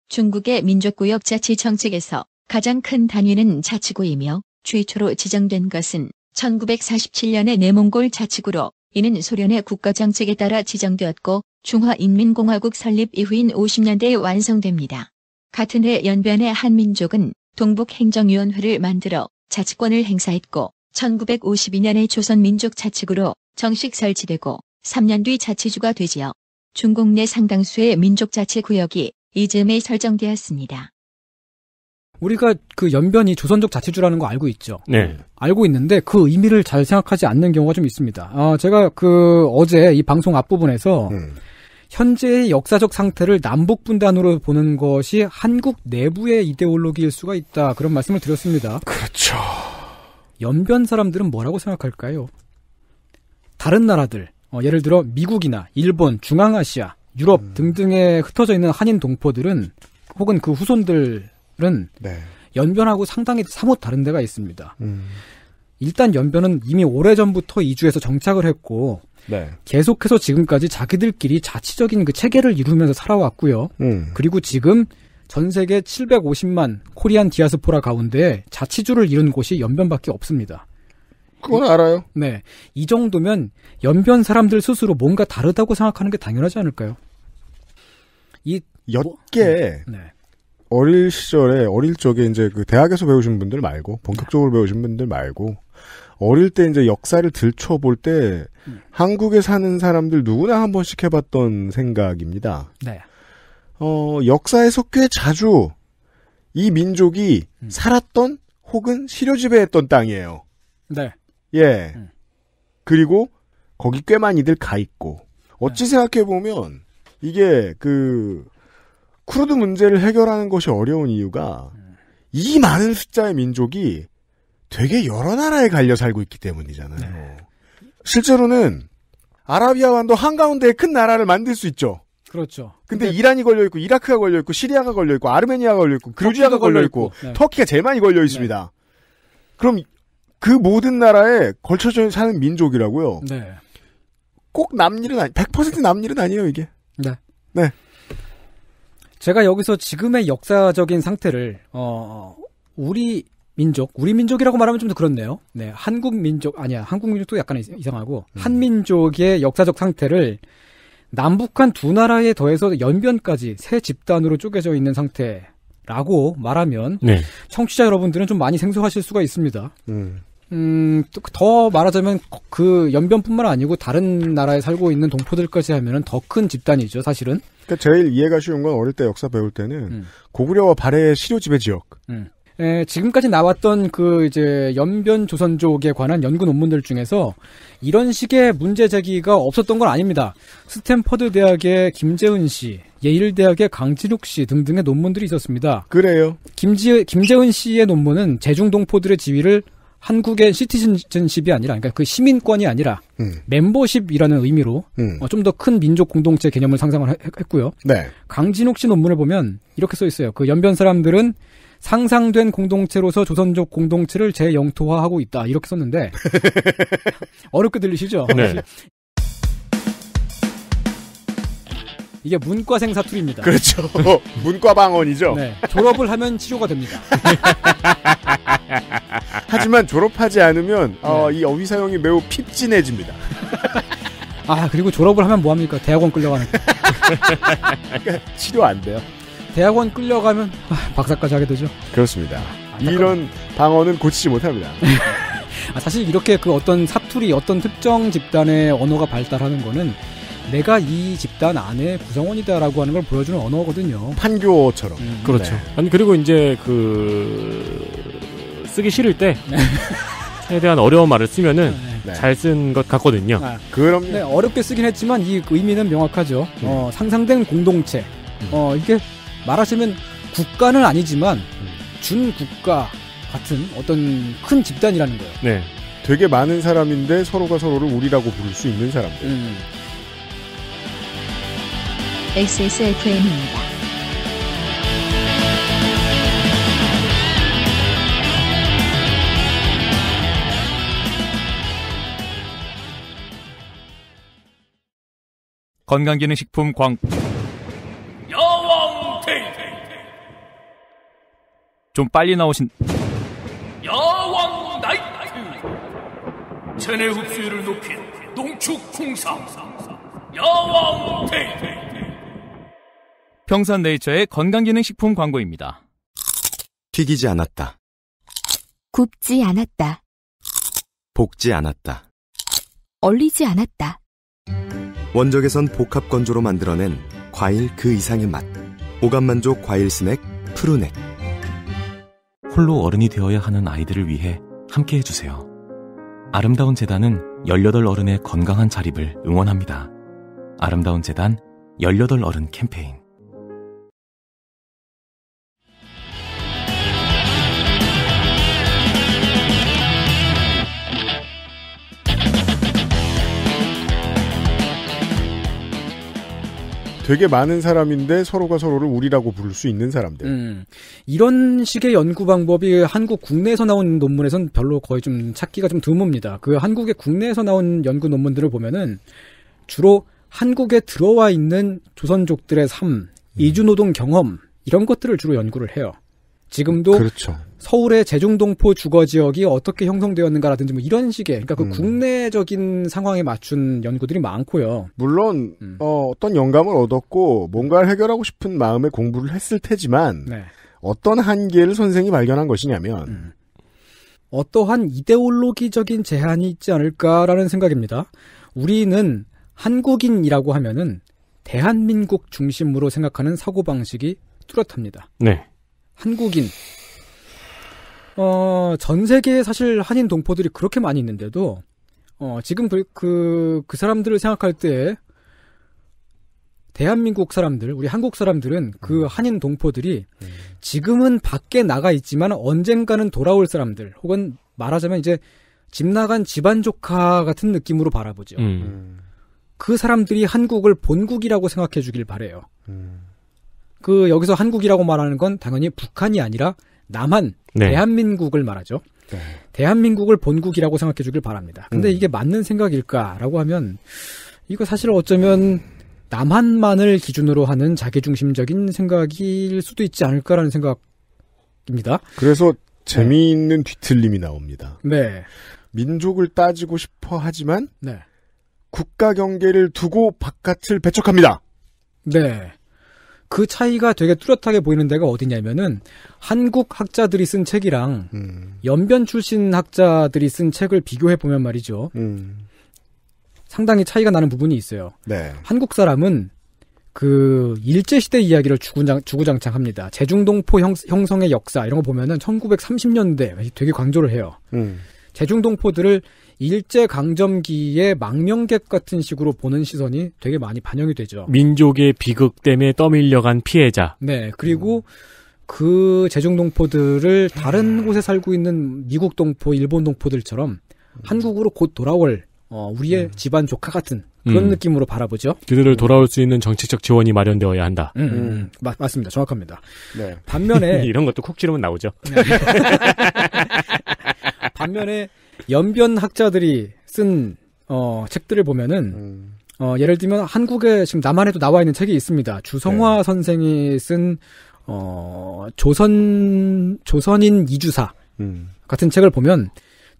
중국의 민족구역 자치 정책에서 가장 큰 단위는 자치구이며 최초로 지정된 것은 1947년의 내몽골 자치구로 이는 소련의 국가정책에 따라 지정되었고 중화인민공화국 설립 이후인 50년대에 완성됩니다. 같은 해 연변의 한민족은 동북행정위원회를 만들어 자치권을 행사했고 1952년에 조선민족자치구로 정식 설치되고 3년 뒤 자치주가 되지요. 중국 내 상당수의 민족자치구역이 이 즈음에 설정되었습니다. 우리가 그 연변이 조선족 자치주라는 거 알고 있죠. 네. 알고 있는데 그 의미를 잘 생각하지 않는 경우가 좀 있습니다. 아, 제가 그 어제 이 방송 앞부분에서 음. 현재의 역사적 상태를 남북 분단으로 보는 것이 한국 내부의 이데올로기일 수가 있다. 그런 말씀을 드렸습니다. 그렇죠. 연변 사람들은 뭐라고 생각할까요? 다른 나라들, 어, 예를 들어 미국이나 일본, 중앙아시아, 유럽 음. 등등에 흩어져 있는 한인 동포들은 혹은 그 후손들은 네. 연변하고 상당히 사뭇 다른 데가 있습니다. 음. 일단 연변은 이미 오래전부터 이주해서 정착을 했고 네. 계속해서 지금까지 자기들끼리 자치적인 그 체계를 이루면서 살아왔고요. 음. 그리고 지금 전 세계 750만 코리안 디아스포라 가운데 자치주를 이룬 곳이 연변밖에 없습니다. 그건 알아요. 네. 이 정도면 연변 사람들 스스로 뭔가 다르다고 생각하는 게 당연하지 않을까요? 이엿게 뭐, 네. 네. 어릴 시절에 어릴 적에 이제 그 대학에서 배우신 분들 말고 본격적으로 배우신 분들 말고 어릴 때 이제 역사를 들춰볼 때 음. 한국에 사는 사람들 누구나 한 번씩 해봤던 생각입니다. 네. 어, 역사에서 꽤 자주 이 민족이 음. 살았던 혹은 시료 지배했던 땅이에요. 네. 예. 음. 그리고 거기 꽤 많이들 가 있고 어찌 네. 생각해 보면 이게 그 쿠르드 문제를 해결하는 것이 어려운 이유가 음. 이 많은 숫자의 민족이 되게 여러 나라에 갈려 살고 있기 때문이잖아요. 네. 실제로는 아라비아반도 한가운데 큰 나라를 만들 수 있죠. 그렇죠. 근데, 근데 이란이 걸려 있고 이라크가 걸려 있고 시리아가 걸려 있고 아르메니아가 걸려 있고 그루지아가 걸려 있고 네. 터키가 제일 많이 걸려 있습니다. 네. 그럼 그 모든 나라에 걸쳐져 사는 민족이라고요. 네. 꼭 남일은 아니, 100% 남일은 아니에요 이게. 네. 네. 제가 여기서 지금의 역사적인 상태를 어 우리 민족, 우리 민족이라고 말하면 좀 더 그렇네요. 네, 한국 민족 아니야, 한국 민족도 약간 이상하고 음. 한민족의 역사적 상태를 남북한 두 나라에 더해서 연변까지 세 집단으로 쪼개져 있는 상태라고 말하면 네. 청취자 여러분들은 좀 많이 생소하실 수가 있습니다. 음. 음, 그, 더 말하자면 그 연변뿐만 아니고 다른 나라에 살고 있는 동포들까지 하면은 더 큰 집단이죠, 사실은. 그러니까 제일 이해가 쉬운 건 어릴 때 역사 배울 때는 음. 고구려와 발해의 시료 지배 지역. 음. 에, 지금까지 나왔던 그 이제 연변 조선족에 관한 연구 논문들 중에서 이런 식의 문제 제기가 없었던 건 아닙니다. 스탠퍼드 대학의 김재은 씨, 예일 대학의 강진욱 씨 등등의 논문들이 있었습니다. 그래요. 김지 김재은 씨의 논문은 제중 동포들의 지위를 한국의 시티즌십이 아니라, 그러니까 그 시민권이 아니라 음. 멤버십이라는 의미로 음. 어, 좀더 큰 민족 공동체 개념을 상상을 했, 고요 네. 강진욱 씨 논문을 보면 이렇게 써 있어요. 그 연변 사람들은 상상된 공동체로서 조선족 공동체를 재영토화하고 있다 이렇게 썼는데 *laughs* 어렵게 들리시죠? 네. 이게 문과생 사투리입니다. 그렇죠. *laughs* 문과방언이죠. 네. 졸업을 하면 치료가 됩니다. *laughs* 하지만 졸업하지 않으면 어, 네. 어, 이 어휘 사용이 매우 핍진해집니다. 아 그리고 졸업을 하면 뭐합니까? 대학원 끌려가는. 그러니까 치료 안 돼요. 대학원 끌려가면 아, 박사까지 하게 되죠. 그렇습니다. 이런 방어는 고치지 못합니다. *laughs* 아, 사실 이렇게 그 어떤 사투리, 어떤 특정 집단의 언어가 발달하는 거는 내가 이 집단 안에 구성원이다라고 하는 걸 보여주는 언어거든요. 판교처럼. 음, 음. 그렇죠. 네. 아니 그리고 이제 그 쓰기 싫을 때 최대한 네. 어려운 말을 쓰면은 네. 네. 잘쓴 것 같거든요. 아, 그럼 네, 어렵게 쓰긴 했지만 이 의미는 명확하죠. 음. 어, 상상된 공동체. 음. 어 이게 말하자면 국가는 아니지만 음. 준국가 같은 어떤 큰 집단이라는 거예요. 네. 되게 많은 사람인데 서로가 서로를 우리라고 부를 수 있는 사람들. 음. XSFM입니다. 건강기능식품 광좀 빨리 나오신 야왕 나이트 체내 흡수율을 높인 농축 풍상 야왕 테이테 평산네이처의 건강기능식품 광고입니다. 튀기지 않았다. 굽지 않았다. 볶지 않았다. 얼리지 않았다. 원적에선 복합 건조로 만들어낸 과일 그 이상의 맛. 오감만족 과일 스낵 푸르넥. 홀로 어른이 되어야 하는 아이들을 위해 함께 해주세요. 아름다운 재단은 18 어른의 건강한 자립을 응원합니다. 아름다운 재단 18 어른 캠페인 되게 많은 사람인데 서로가 서로를 우리라고 부를 수 있는 사람들. 음, 이런 식의 연구 방법이 한국 국내에서 나온 논문에선 별로 거의 좀 찾기가 좀 드뭅니다. 그 한국의 국내에서 나온 연구 논문들을 보면은 주로 한국에 들어와 있는 조선족들의 삶, 음. 이주노동 경험 이런 것들을 주로 연구를 해요. 지금도 그렇죠. 서울의 재중동포 주거 지역이 어떻게 형성되었는가라든지 뭐 이런 식의 그러니까 그 음. 국내적인 상황에 맞춘 연구들이 많고요. 물론 음. 어, 떤 영감을 얻었고 뭔가를 해결하고 싶은 마음에 공부를 했을 테지만 네. 어떤 한계를 선생이 발견한 것이냐면 음. 어떠한 이데올로기적인 제한이 있지 않을까라는 생각입니다. 우리는 한국인이라고 하면은 대한민국 중심으로 생각하는 사고방식이 뚜렷합니다. 네. 한국인 어, 전 세계에 사실 한인 동포들이 그렇게 많이 있는데도 어, 지금 그, 그, 그 사람들을 생각할 때 대한민국 사람들, 우리 한국 사람들은 그 음. 한인 동포들이 음. 지금은 밖에 나가 있지만 언젠가는 돌아올 사람들, 혹은 말하자면 이제 집 나간 집안 조카 같은 느낌으로 바라보죠. 음. 음. 그 사람들이 한국을 본국이라고 생각해 주길 바래요. 음. 그 여기서 한국이라고 말하는 건 당연히 북한이 아니라 남한 네. 대한민국을 말하죠. 네. 대한민국을 본국이라고 생각해 주길 바랍니다. 근데 음. 이게 맞는 생각일까라고 하면 이거 사실 어쩌면 남한만을 기준으로 하는 자기중심적인 생각일 수도 있지 않을까라는 생각입니다. 그래서 네. 재미있는 네. 뒤틀림이 나옵니다. 네. 민족을 따지고 싶어 하지만 네. 국가 경계를 두고 바깥을 배척합니다. 네. 그 차이가 되게 뚜렷하게 보이는 데가 어디냐면은 한국 학자들이 쓴 책이랑 음. 연변 출신 학자들이 쓴 책을 비교해 보면 말이죠. 음. 상당히 차이가 나는 부분이 있어요. 네. 한국 사람은 그 일제 시대 이야기를 주구장, 주구장창합니다. 제중동포 형, 성의 역사 이런 거 보면은 1930년대 되게 강조를 해요. 음. 제중동포들을 일제 강점기의 망명객 같은 식으로 보는 시선이 되게 많이 반영이 되죠. 민족의 비극 때문에 떠밀려간 피해자. 네, 그리고 음. 그 제중 동포들을 다른 음. 곳에 살고 있는 미국 동포, 일본 동포들처럼 음. 한국으로 곧 돌아올 어, 우리의 음. 집안 조카 같은 그런 음. 느낌으로 바라보죠. 그들을 음. 돌아올 수 있는 정치적 지원이 마련되어야 한다. 음, 마, 맞습니다. 정확합니다. 네. 반면에 *laughs* 이런 것도 콕 찌르면 나오죠. 네. *laughs* 반면에 연변 학자들이 쓴 어, 책들을 보면은 음. 어, 예를 들면 한국에 지금 남한에도 나와 있는 책이 있습니다. 주성화 네. 선생이 쓴 어, 조선 조선인 이주사 음. 같은 책을 보면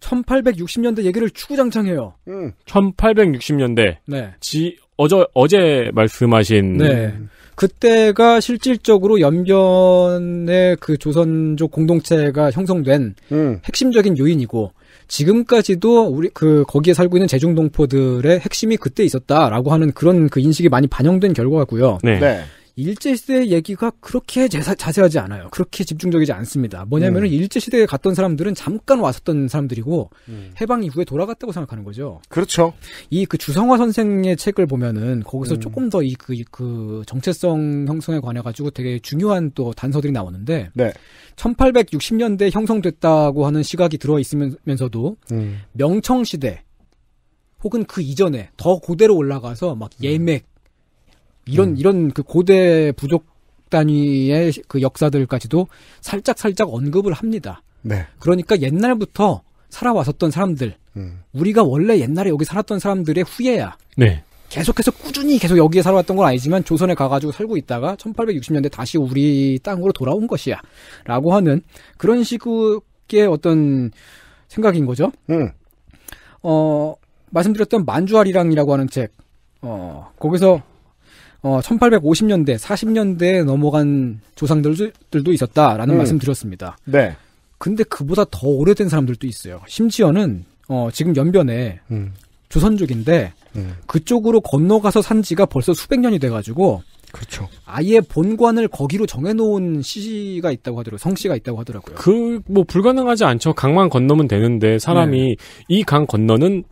1860년대 얘기를 추구장창해요. 음. 1860년대. 네. 지어제 어제 말씀하신 네. 그때가 실질적으로 연변의 그 조선족 공동체가 형성된 음. 핵심적인 요인이고 지금까지도 우리 그 거기에 살고 있는 재중동포들의 핵심이 그때 있었다라고 하는 그런 그 인식이 많이 반영된 결과고요. 네. 네. 일제시대 의 얘기가 그렇게 제사, 자세하지 않아요. 그렇게 집중적이지 않습니다. 뭐냐면은 음. 일제시대에 갔던 사람들은 잠깐 왔었던 사람들이고, 음. 해방 이후에 돌아갔다고 생각하는 거죠. 그렇죠. 이 그 주성화 선생의 책을 보면은 거기서 음. 조금 더이 그, 그 정체성 형성에 관해 가지고 되게 중요한 또 단서들이 나오는데, 네. 1860년대 형성됐다고 하는 시각이 들어있으면서도, 음. 명청시대, 혹은 그 이전에 더 고대로 올라가서 막 음. 예맥, 이런 음. 이런 그 고대 부족 단위의 그 역사들까지도 살짝 살짝 언급을 합니다. 네. 그러니까 옛날부터 살아왔었던 사람들, 음. 우리가 원래 옛날에 여기 살았던 사람들의 후예야. 네. 계속해서 꾸준히 계속 여기에 살아왔던 건 아니지만 조선에 가가지고 살고 있다가 1860년대 다시 우리 땅으로 돌아온 것이야. 라고 하는 그런 식의 어떤 생각인 거죠. 음. 어, 말씀드렸던 만주아리랑이라고 하는 책. 어, 거기서 어, 1850년대, 40년대에 넘어간 조상들도 있었다라는 음. 말씀 드렸습니다. 네. 근데 그보다 더 오래된 사람들도 있어요. 심지어는 어, 지금 연변에 음. 조선족인데 음. 그쪽으로 건너가서 산 지가 벌써 수백 년이 돼가지고 그렇죠. 아예 본관을 거기로 정해놓은 시가 있다고 하더라고요. 성씨가 있다고 하더라고요. 그 뭐 불가능하지 않죠. 강만 건너면 되는데 사람이 네. 이강 건너는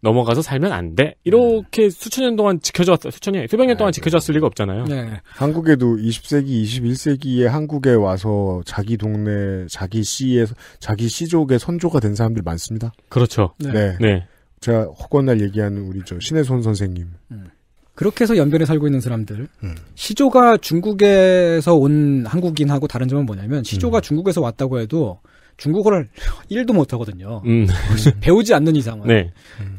넘어가서 살면 안 돼. 이렇게 네. 수천 년 동안 지켜져왔 수천 년, 수백 년 동안 네. 지켜져왔을 리가 없잖아요. 네. 한국에도 20세기, 21세기에 한국에 와서 자기 동네, 자기 씨의, 자기 시족의 선조가 된 사람들 많습니다. 그렇죠. 네. 네. 네. 제가 허건날 얘기하는 우리 저 신혜손 선생님. 음. 그렇게 해서 연변에 살고 있는 사람들. 음. 시조가 중국에서 온 한국인하고 다른 점은 뭐냐면 시조가 음. 중국에서 왔다고 해도 중국어를 1도 *laughs* 못하거든요. 음. 배우지 않는 이상은. 네.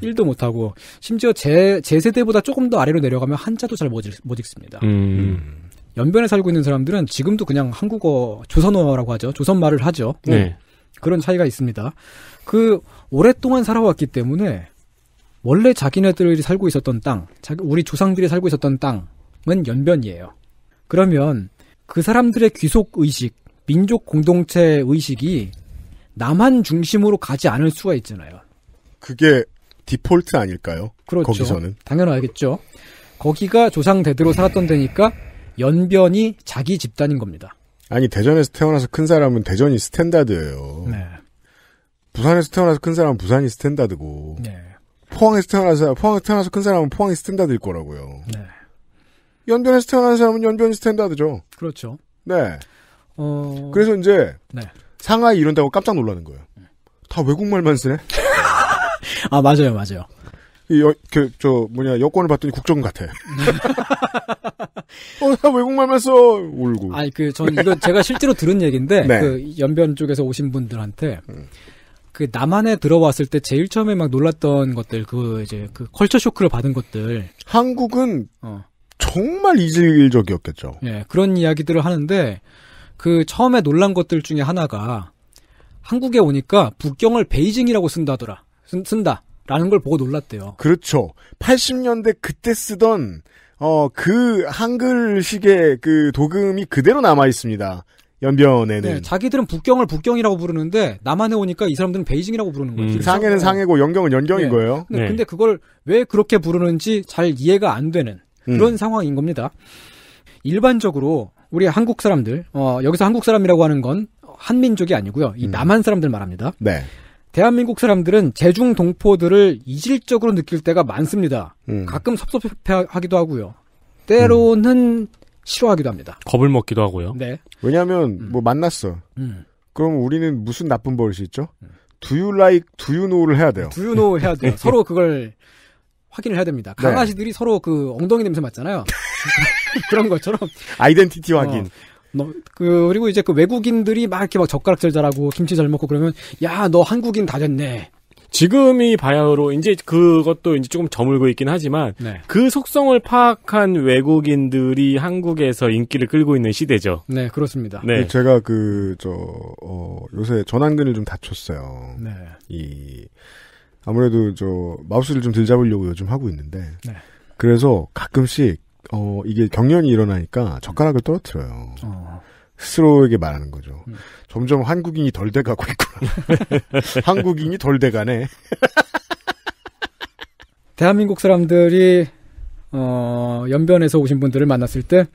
1도 음. 못하고, 심지어 제, 제 세대보다 조금 더 아래로 내려가면 한자도 잘 못 읽습니다. 음. 음. 연변에 살고 있는 사람들은 지금도 그냥 한국어, 조선어라고 하죠. 조선말을 하죠. 네. 음. 그런 차이가 있습니다. 그, 오랫동안 살아왔기 때문에, 원래 자기네들이 살고 있었던 땅, 우리 조상들이 살고 있었던 땅은 연변이에요. 그러면 그 사람들의 귀속 의식, 민족 공동체 의식이 나만 중심으로 가지 않을 수가 있잖아요. 그게 디폴트 아닐까요? 그렇죠. 거기서는 당연하겠죠. 거기가 조상 대대로 살았던 데니까 연변이 자기 집단인 겁니다. 아니 대전에서 태어나서 큰 사람은 대전이 스탠다드예요. 네. 부산에서 태어나서 큰 사람은 부산이 스탠다드고 네. 포항에서 태어나서 포항에서 태어나서 큰 사람은 포항이 스탠다드일 거라고요. 네. 연변에서 태어난 사람은 연변이 스탠다드죠. 그렇죠. 네. 어... 그래서 이제 네. 상하이 이런다고 깜짝 놀라는 거예요. 다 외국말만 쓰네. *laughs* 아 맞아요, 맞아요. 여, 그, 저, 뭐냐, 여권을 봤더니 국정 같아. *laughs* 어, 나 외국말만 써! 울고. 아니, 그, 전 이거 제가 실제로 들은 얘기인데, 네. 그, 연변 쪽에서 오신 분들한테, 음. 그, 남한에 들어왔을 때 제일 처음에 막 놀랐던 것들, 그, 이제, 그, 컬처 쇼크를 받은 것들. 한국은, 어. 정말 이질적이었겠죠. 예, 그런 이야기들을 하는데, 그 처음에 놀란 것들 중에 하나가 한국에 오니까 북경을 베이징이라고 쓴다더라. 쓴, 쓴다. 라는 걸 보고 놀랐대요. 그렇죠. 80년대 그때 쓰던 어 그 한글식의 그 도금이 그대로 남아 있습니다. 연변에는 네, 자기들은 북경을 북경이라고 부르는데 남한에 오니까 이 사람들은 베이징이라고 부르는 거죠요 음. 상해는 상해고 연경은 연경인 네. 거예요. 근데, 네. 근데, 그걸 왜 그렇게 부르는지 잘 이해가 안 되는 그런 음. 상황인 겁니다. 일반적으로 우리 한국 사람들 어, 여기서 한국 사람이라고 하는 건 한민족이 아니고요. 이 음. 남한 사람들 말합니다. 네. 대한민국 사람들은 재중 동포들을 이질적으로 느낄 때가 많습니다. 음. 가끔 섭섭해하기도 하고요. 때로는 음. 싫어하기도 합니다. 겁을 먹기도 하고요. 네. 왜냐하면 음. 뭐 만났어. 음. 그럼 우리는 무슨 나쁜 버릇이 있죠? 두유라이 음. 두유노를 해야 돼요. 두유노 해야 돼요. *laughs* 서로 그걸 확인을 해야 됩니다. 네. 강아지들이 네. 서로 그 엉덩이 냄새 맡잖아요. *laughs* 그런 것처럼 아이덴티티 어, 확인. 어. 너, 그, 그리고 이제 그 외국인들이 막 이렇게 막 젓가락질 잘하고 김치 잘 먹고 그러면 야 너 한국인 다 됐네. 지금이 바야흐로 이제 그것도 이제 조금 저물고 있긴 하지만 네. 그 속성을 파악한 외국인들이 한국에서 인기를 끌고 있는 시대죠. 네, 그렇습니다. 네. 제가 그저 어, 요새 전환근을 좀 다쳤어요. 네. 이 아무래도 저 마우스를 좀 들잡으려고 요즘 하고 있는데 네. 그래서 가끔씩 어 이게 경련이 일어나니까 젓가락을 떨어뜨려요. 어. 스스로에게 말하는 거죠. 음. 점점 한국인이 덜 돼가고 있구나. *laughs* 한국인이 덜 돼가네. *laughs* 대한민국 사람들이 어, 연변에서 오신 분들을 만났을 때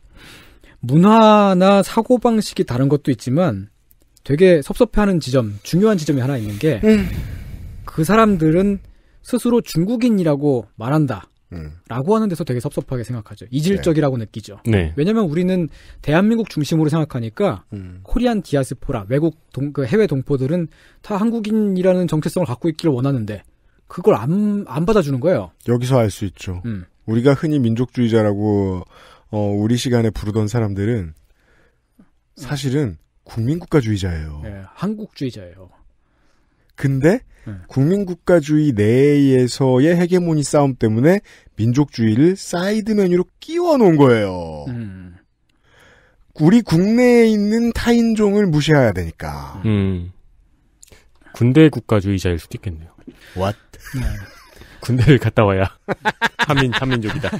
문화나 사고 방식이 다른 것도 있지만 되게 섭섭해하는 지점, 중요한 지점이 하나 있는 게 음. 그 사람들은 스스로 중국인이라고 말한다. 음. 라고 하는 데서 되게 섭섭하게 생각하죠. 이질적이라고 네. 느끼죠. 네. 왜냐면 우리는 대한민국 중심으로 생각하니까 음. 코리안 디아스포라 외국 동, 그 해외 동포들은 다 한국인이라는 정체성을 갖고 있기를 원하는데 그걸 안, 안 받아주는 거예요. 여기서 알 수 있죠. 음. 우리가 흔히 민족주의자라고 어, 우리 시간에 부르던 사람들은 사실은 국민국가주의자예요. 네, 한국주의자예요. 근데 네. 국민국가주의 내에서의 헤게모니 싸움 때문에 민족주의를 사이드 메뉴로 끼워 놓은 거예요. 음. 우리 국내에 있는 타인종을 무시해야 되니까. 음. 군대 국가주의자일 수도 있겠네요. What? 네. 군대를 갔다 와야 *laughs* 한민 한민족이다.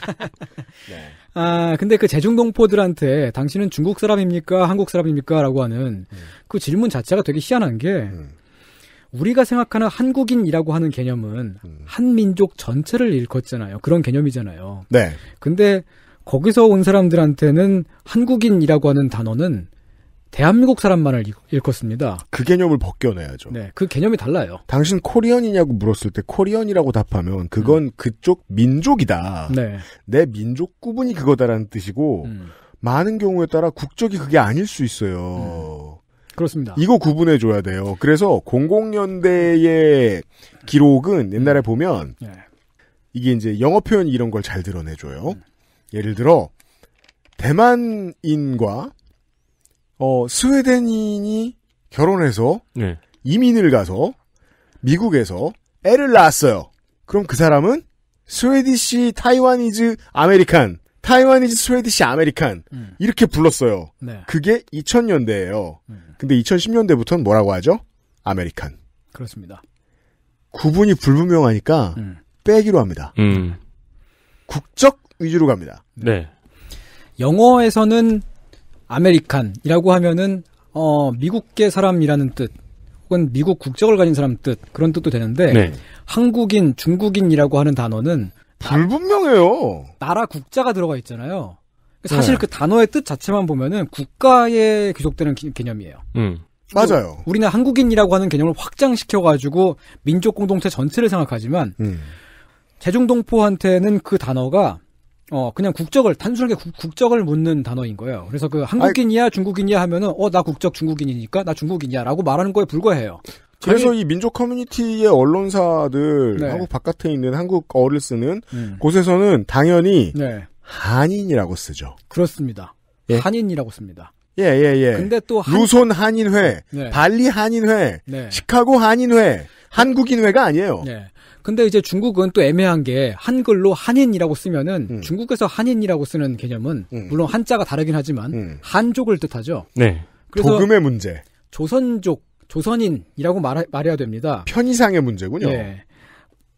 네. 아 근데 그재중 동포들한테 당신은 중국 사람입니까 한국 사람입니까라고 하는 음. 그 질문 자체가 되게 희한한 게 음. 우리가 생각하는 한국인이라고 하는 개념은 음. 한민족 전체를 일컫잖아요. 그런 개념이잖아요. 네. 근데 거기서 온 사람들한테는 한국인이라고 하는 단어는 대한민국 사람만을 일컫습니다. 그 개념을 벗겨내야죠. 네, 그 개념이 달라요. 당신 코리언이냐고 물었을 때 코리언이라고 답하면 그건 음. 그쪽 민족이다. 네. 내 민족 구분이 그거다라는 뜻이고 음. 많은 경우에 따라 국적이 그게 아닐 수 있어요. 음. 그렇습니다. 이거 구분해 줘야 돼요. 그래서 00년대의 기록은 옛날에 음. 보면 네. 이게 이제 영어 표현 이런 걸 잘 드러내 줘요. 음. 예를 들어 대만인과 어 스웨덴인이 결혼해서 네. 이민을 가서 미국에서 애를 낳았어요. 그럼 그 사람은 스웨디시 타이완이즈 아메리칸 타이완이즈 스웨디시 아메리칸 음. 이렇게 불렀어요. 네. 그게 2000년대예요. 음. 근데 2010년대부터는 뭐라고 하죠? 아메리칸. 그렇습니다. 구분이 불분명하니까 음. 빼기로 합니다. 음. 국적 위주로 갑니다. 네. 네. 영어에서는 아메리칸이라고 하면은 어, 미국계 사람이라는 뜻 혹은 미국 국적을 가진 사람 뜻 그런 뜻도 되는데 네. 한국인, 중국인이라고 하는 단어는 불분명해요. 나라 국자가 들어가 있잖아요. 사실 네. 그 단어의 뜻 자체만 보면은 국가에 귀속되는 기, 개념이에요. 음. 맞아요. 우리는 한국인이라고 하는 개념을 확장시켜가지고 민족 공동체 전체를 생각하지만 음. 재중동포한테는 그 단어가 어 그냥 국적을 단순하게 국, 적을 묻는 단어인 거예요. 그래서 그 한국인이야 아이, 중국인이야 하면은 어 나 국적 중국인이니까 나 중국인이야라고 말하는 거에 불과해요. 그래서 자기, 이 민족 커뮤니티의 언론사들 네. 한국 바깥에 있는 한국어를 쓰는 음. 곳에서는 당연히 네. 한인이라고 쓰죠. 그렇습니다. 예? 한인이라고 씁니다. 예, 예, 예. 근데 또 한... 루손 한인회, 네. 발리 한인회, 네. 시카고 한인회, 한국인회가 아니에요. 네. 근데 이제 중국은 또 애매한 게 한글로 한인이라고 쓰면은 음. 중국에서 한인이라고 쓰는 개념은 음. 물론 한자가 다르긴 하지만 음. 한족을 뜻하죠. 네. 그래서 도금의 문제. 조선족, 조선인이라고 말 말해야 됩니다. 편의상의 문제군요. 네.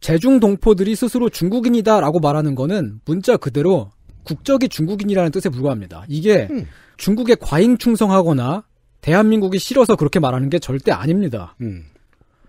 제중 동포들이 스스로 중국인이다라고 말하는 거는 문자 그대로 국적이 중국인이라는 뜻에 불과합니다. 이게 음. 중국에 과잉 충성하거나 대한민국이 싫어서 그렇게 말하는 게 절대 아닙니다. 음.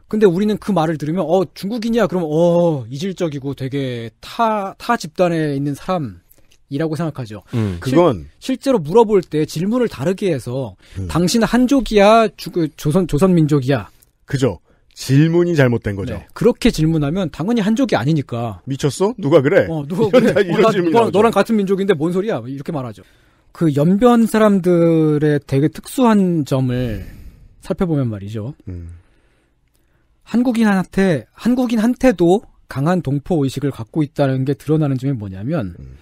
근데 우리는 그 말을 들으면 어 중국인이야 그럼 어 이질적이고 되게 타타 타 집단에 있는 사람 이라고 생각하죠. 음, 그건 실, 제로 물어볼 때 질문을 다르게 해서 음. 당신 한족이야, 주, 그 조선 조선 민족이야. 그죠. 질문이 잘못된 거죠. 네. 그렇게 질문하면 당연히 한족이 아니니까. 미쳤어? 누가 그래? 어, 누가 *laughs* 그래? 어, 나, 너, 랑 같은 민족인데 뭔 소리야? 뭐 이렇게 말하죠. 그 연변 사람들의 되게 특수한 점을 살펴보면 말이죠. 음. 한국인한테 한국인한테도 강한 동포 의식을 갖고 있다는 게 드러나는 점이 뭐냐면 음.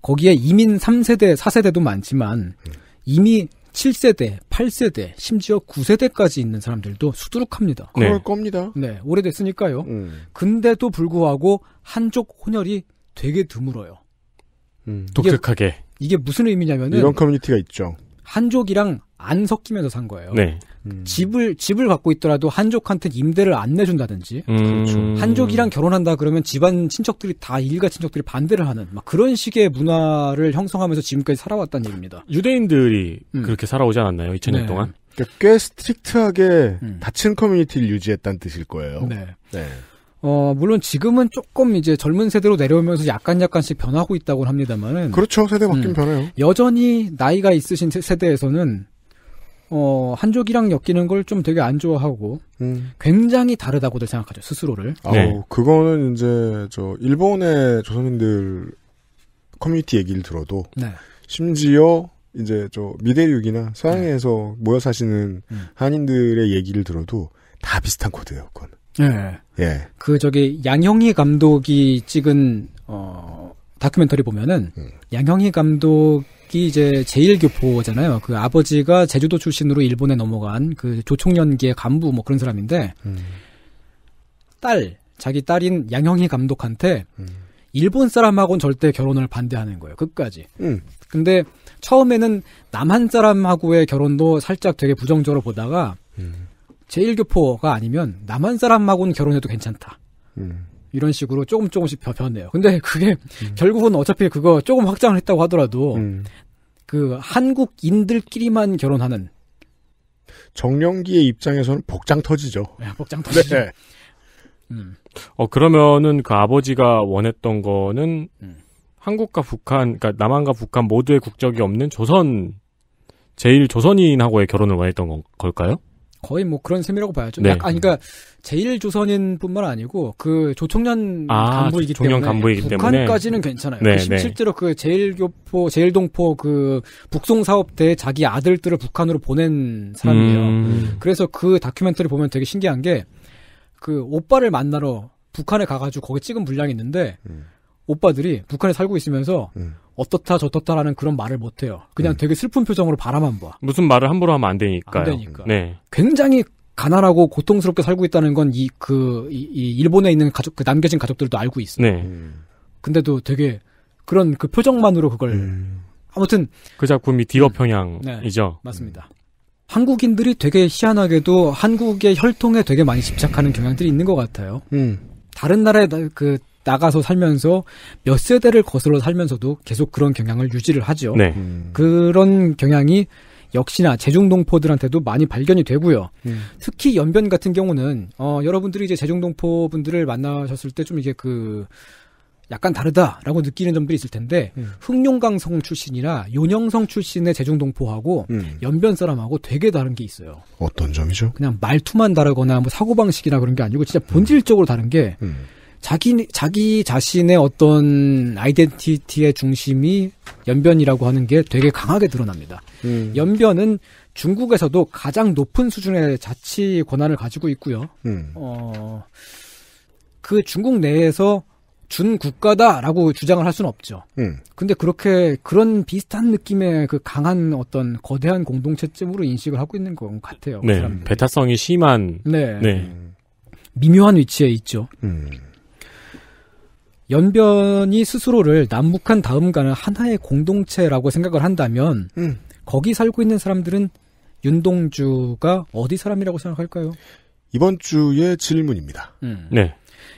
거기에 이민 3세대, 4세대도 많지만 음. 이미 7세대, 8세대, 심지어 9세대까지 있는 사람들도 수두룩합니다. 네. 그럴 네. 겁니다. 네, 오래됐으니까요. 음. 근데도 불구하고 한쪽 혼혈이 되게 드물어요. 음, 독특하게. 이게, 이게, 무슨 의미냐면은 이런 커뮤니티가 있죠. 한족이랑 안 섞이면서 산 거예요. 네. 음. 집을 집을 갖고 있더라도 한족한테 임대를 안 내준다든지 그렇죠. 음. 한족이랑 결혼한다 그러면 집안 친척들이 다 일가 친척들이 반대를 하는 막 그런 식의 문화를 형성하면서 지금까지 살아왔다는 얘기입니다. 유대인들이 음. 그렇게 살아오지 않았나요? 2000년 네. 동안? 그러니까 꽤 스트릭트하게 닫힌 음. 커뮤니티를 유지했다는 뜻일 거예요. 네. 네. 어, 물론 지금은 조금 이제 젊은 세대로 내려오면서 약간 약간씩 변하고 있다고 합니다만은. 그렇죠. 세대 바뀌면 음. 변해요. 여전히 나이가 있으신 세대에서는 어, 한족이랑 엮이는 걸 좀 되게 안 좋아하고 음. 굉장히 다르다고들 생각하죠 스스로를. 아, 네. 그거는 이제 저 일본의 조선인들 커뮤니티 얘기를 들어도 네. 심지어 이제 저 미대륙이나 서양에서 네. 모여 사시는 음. 한인들의 얘기를 들어도 다 비슷한 코드예요, 그건. 예. 예. 그 저기 양형희 감독이 찍은 어 다큐멘터리 보면은 음. 양형희 감독 이 이제 제1교포잖아요. 그 아버지가 제주도 출신으로 일본에 넘어간 그 조총련기의 간부 뭐 그런 사람인데 음. 딸 자기 딸인 양형희 감독한테 음. 일본 사람하고는 절대 결혼을 반대하는 거예요. 끝까지. 음. 근데 처음에는 남한 사람하고의 결혼도 살짝 되게 부정적으로 보다가 음. 제1교포가 아니면 남한 사람하고는 결혼해도 괜찮다. 음. 이런 식으로 조금 조금씩 변해요. 근데 그게 음. 결국은 어차피 그거 조금 확장을 했다고 하더라도 음. 그 한국인들끼리만 결혼하는 정령기의 입장에서는 복장 터지죠. 네, 복장 터지죠. 네. 음. 어 그러면은 그 아버지가 원했던 거는 음. 한국과 북한, 그러니까 남한과 북한 모두의 국적이 없는 조선 제일 조선인하고의 결혼을 원했던 건, 걸까요? 거의 뭐 그런 셈이라고 봐야죠. 네. 약간, 아 그러니까 제일 조선인뿐만 아니고 그 조총련 아, 간부이기 조총련 때문에 간부이기 북한까지는 때문에. 괜찮아요. 네, 그 실제로 그 제일교포, 제일동포 그 북송 사업 때 자기 아들들을 북한으로 보낸 사람이에요. 음. 그래서 그 다큐멘터리 보면 되게 신기한 게 그 오빠를 만나러 북한에 가가지고 거기 찍은 분량이 있는데 음. 오빠들이 북한에 살고 있으면서 음. 어떻다 저떻다라는 그런 말을 못 해요. 그냥 음. 되게 슬픈 표정으로 바라만 봐. 무슨 말을 함부로 하면 안 되니까요. 안 되니까. 네. 굉장히 가난하고 고통스럽게 살고 있다는 건 이 그 이, 이 일본에 있는 가족 그 남겨진 가족들도 알고 있어요. 네. 음. 근데도 되게 그런 그 표정만으로 그걸 음. 아무튼 그 작품이 디어 음. 평양이죠. 네, 맞습니다. 음. 한국인들이 되게 희한하게도 한국의 혈통에 되게 많이 집착하는 경향들이 있는 것 같아요. 다른 나라의 그 나가서 살면서 몇 세대를 거슬러 살면서도 계속 그런 경향을 유지를 하죠. 네. 음. 그런 경향이 역시나 재중동포들한테도 많이 발견이 되고요. 음. 특히 연변 같은 경우는 어 여러분들이 이제 재중동포 분들을 만나셨을 때 좀 이게 그 약간 다르다라고 느끼는 점들이 있을 텐데 음. 흑룡강성 출신이나 요녕성 출신의 재중동포하고 음. 연변 사람하고 되게 다른 게 있어요. 어떤 점이죠? 그냥 말투만 다르거나 뭐 사고방식이나 그런 게 아니고 진짜 본질적으로 다른 게 음. 자기 자기 자신의 어떤 아이덴티티의 중심이 연변이라고 하는 게 되게 강하게 드러납니다. 음. 연변은 중국에서도 가장 높은 수준의 자치 권한을 가지고 있고요. 음. 어, 그 중국 내에서 준 국가다라고 주장을 할 수는 없죠. 음. 근데 그렇게 그런 비슷한 느낌의 그 강한 어떤 거대한 공동체쯤으로 인식을 하고 있는 것 같아요. 네, 그 배타성이 심한. 네. 네. 미묘한 위치에 있죠. 음. 연변이 스스로를 남북한 다음가는 하나의 공동체라고 생각을 한다면 음. 거기 살고 있는 사람들은 윤동주가 어디 사람이라고 생각할까요? 이번 주의 질문입니다. 음. 네.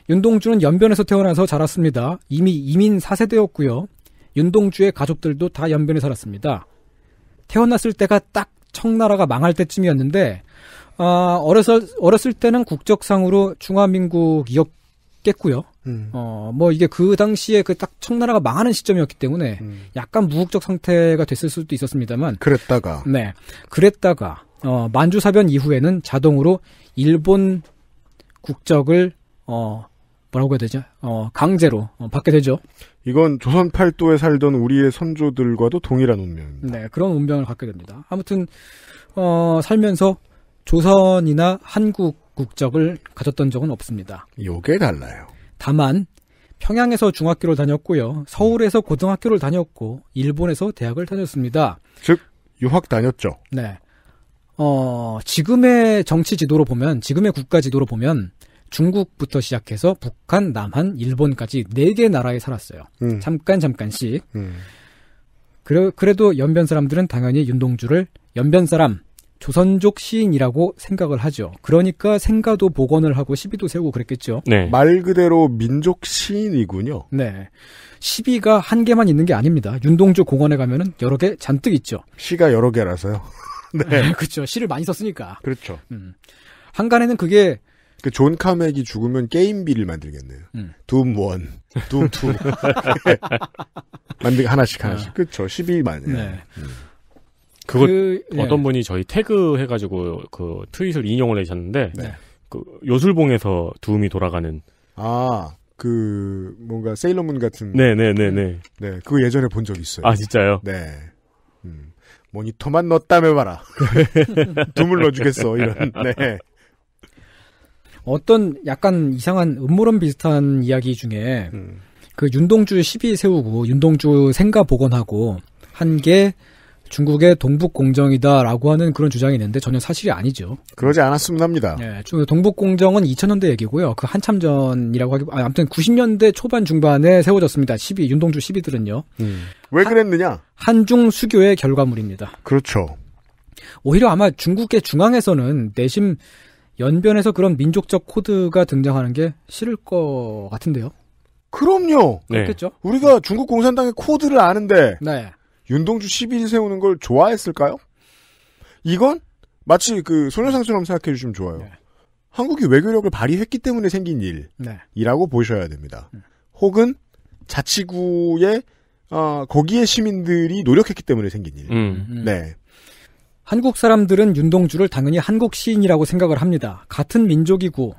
윤동주는 연변에서 태어나서 자랐습니다. 이미 이민 4세대였고요. 윤동주의 가족들도 다 연변에 살았습니다. 태어났을 때가 딱 청나라가 망할 때쯤이었는데 어, 아, 어렸을, 어렸을 때는 국적상으로 중화민국이었겠고요. 음. 어, 뭐 이게 그 당시에 그 딱 청나라가 망하는 시점이었기 때문에 음. 약간 무국적 상태가 됐을 수도 있었습니다만. 그랬다가. 네. 그랬다가, 어, 만주사변 이후에는 자동으로 일본 국적을, 어, 뭐라고 해야 되죠? 어, 강제로 어, 받게 되죠. 이건 조선 팔도에 살던 우리의 선조들과도 동일한 운명입니다. 네, 그런 운명을 갖게 됩니다. 아무튼, 어, 살면서 조선이나 한국 국적을 가졌던 적은 없습니다. 요게 달라요. 다만 평양에서 중학교를 다녔고요. 서울에서 고등학교를 다녔고 일본에서 대학을 다녔습니다. 즉 유학 다녔죠. 네. 어, 지금의 정치 지도로 보면 지금의 국가 지도로 보면 중국부터 시작해서 북한, 남한, 일본까지 네개 나라에 살았어요. 음. 잠깐 잠깐씩. 음. 그래, 그래도 연변 사람들은 당연히 윤동주를 연변 사람 조선족 시인이라고 생각을 하죠. 그러니까 생가도 복원을 하고 시비도 세우고 그랬겠죠. 네. 말 그대로 민족 시인이군요. 네. 시비가 한 개만 있는 게 아닙니다. 윤동주 공원에 가면은 여러 개 잔뜩 있죠. 시가 여러 개라서요. *laughs* 네. 네. 그렇죠. 시를 많이 썼으니까. 그렇죠. 음. 한간에는 그게 그 존 카맥이 죽으면 게임비를 만들겠네요. 음. 둠 원, 둠 투. *laughs* 만들 하나씩 하나씩. 아. 그렇죠. 1 2만이 네. 음. 그거 그, 예. 어떤 분이 저희 태그 해가지고 그 트윗을 인용을 해주셨는데 네. 그 요술봉에서 두음이 돌아가는 아. 그 뭔가 세일러문 같은 네네네네 네, 네, 네. 네 그거 예전에 본 적 있어요 아 진짜요 네 음. 모니터만 넣었다며 봐라 둠을 *laughs* 넣어주겠어 이런 네 어떤 약간 이상한 음모론 비슷한 이야기 중에 음. 그 윤동주 시비 세우고 윤동주 생가 복원하고 한게 중국의 동북 공정이다라고 하는 그런 주장이 있는데 전혀 사실이 아니죠. 그러지 않았으면합니다 네, 중국 동북 공정은 2000년대 얘기고요. 그 한참 전이라고 하기 아, 아무튼 90년대 초반 중반에 세워졌습니다. 12 윤동주 12들은요. 음. 왜 그랬느냐? 한, 한중 수교의 결과물입니다. 그렇죠. 오히려 아마 중국의 중앙에서는 내심 연변에서 그런 민족적 코드가 등장하는 게 싫을 것 같은데요. 그럼요. 네. 그렇겠죠. 우리가 중국 공산당의 코드를 아는데 네. 윤동주 시비를 세우는 걸 좋아했을까요? 이건 마치 그 소녀상처럼 생각해 주시면 좋아요. 네. 한국이 외교력을 발휘했기 때문에 생긴 네. 일이라고 네. 보셔야 됩니다. 음. 혹은 자치구의 어, 거기에 시민들이 노력했기 때문에 생긴 일. 음, 음. 네. 한국 사람들은 윤동주를 당연히 한국 시인이라고 생각을 합니다. 같은 민족이고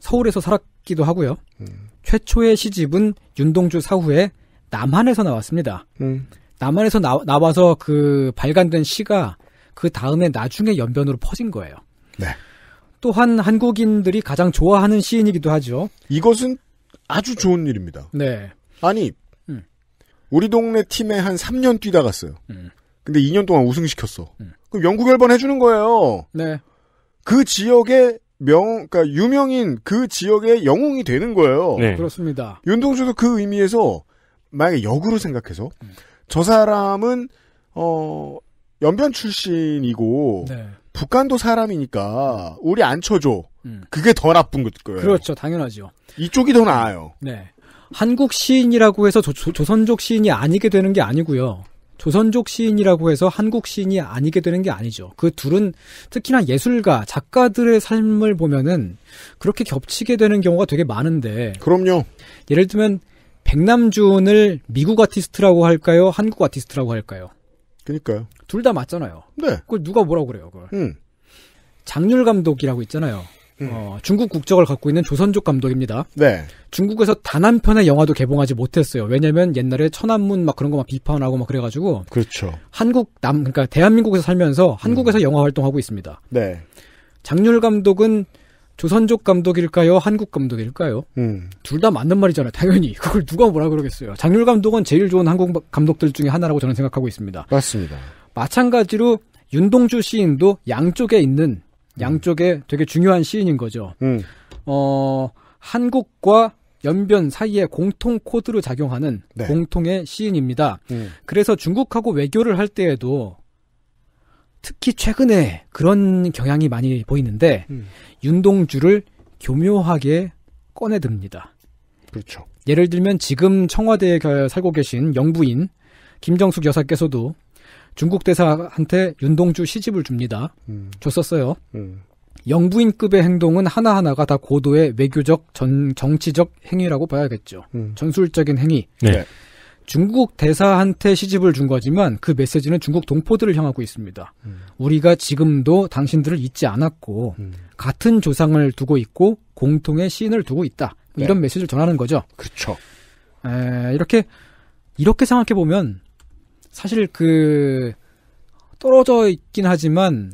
서울에서 살았기도 하고요. 음. 최초의 시집은 윤동주 사후에 남한에서 나왔습니다. 음. 남한에서 나, 나와서 그 발간된 시가 그 다음에 나중에 연변으로 퍼진 거예요. 네. 또한 한국인들이 가장 좋아하는 시인이기도 하죠. 이것은 아주 좋은 일입니다. 네. 아니, 음. 우리 동네 팀에 한 3년 뛰다 갔어요. 음. 근데 2년 동안 우승시켰어. 음. 그럼 영국 열번 해주는 거예요. 네. 그 지역의 명, 그니까 유명인 그 지역의 영웅이 되는 거예요. 네. 그렇습니다. 윤동주도 그 의미에서 만약에 역으로 생각해서 음. 저 사람은 어 연변 출신이고 네. 북한도 사람이니까 우리 안 쳐줘. 음. 그게 더 나쁜 거예요. 그렇죠, 당연하죠. 이쪽이 더 나아요. 네, 한국 시인이라고 해서 조, 조 선족 시인이 아니게 되는 게 아니고요. 조선족 시인이라고 해서 한국 시인이 아니게 되는 게 아니죠. 그 둘은 특히나 예술가, 작가들의 삶을 보면은 그렇게 겹치게 되는 경우가 되게 많은데. 그럼요. 예를 들면 백남준을 미국 아티스트라고 할까요? 한국 아티스트라고 할까요? 그니까요. 둘 다 맞잖아요. 네. 그걸 누가 뭐라고 그래요, 그걸. 음. 장률 감독이라고 있잖아요. 음. 어, 중국 국적을 갖고 있는 조선족 감독입니다. 네. 중국에서 단 한 편의 영화도 개봉하지 못했어요. 왜냐면 옛날에 천안문 막 그런 거 막 비판하고 막 그래가지고. 그렇죠. 한국 남, 그러니까 대한민국에서 살면서 한국에서 음. 영화 활동하고 있습니다. 네. 장률 감독은 조선족 감독일까요? 한국 감독일까요? 음. 둘다 맞는 말이잖아요. 당연히 그걸 누가 뭐라 그러겠어요. 장률 감독은 제일 좋은 한국 감독들 중에 하나라고 저는 생각하고 있습니다. 맞습니다. 마찬가지로 윤동주 시인도 양쪽에 있는 음. 양쪽에 되게 중요한 시인인 거죠. 음. 어, 한국과 연변 사이에 공통 코드로 작용하는 네. 공통의 시인입니다. 음. 그래서 중국하고 외교를 할 때에도 특히 최근에 그런 경향이 많이 보이는데 음. 윤동주를 교묘하게 꺼내듭니다. 그렇죠. 예를 들면 지금 청와대에 살고 계신 영부인 김정숙 여사께서도 중국 대사한테 윤동주 시집을 줍니다. 음. 줬었어요. 음. 영부인급의 행동은 하나하나가 다 고도의 외교적 전, 정치적 행위라고 봐야겠죠. 음. 전술적인 행위. 네. 네. 중국 대사한테 시집을 준 거지만 그 메시지는 중국 동포들을 향하고 있습니다. 음. 우리가 지금도 당신들을 잊지 않았고 음. 같은 조상을 두고 있고 공통의 시인을 두고 있다. 네. 이런 메시지를 전하는 거죠. 그렇죠. 에, 이렇게 이렇게 생각해 보면 사실 그 떨어져 있긴 하지만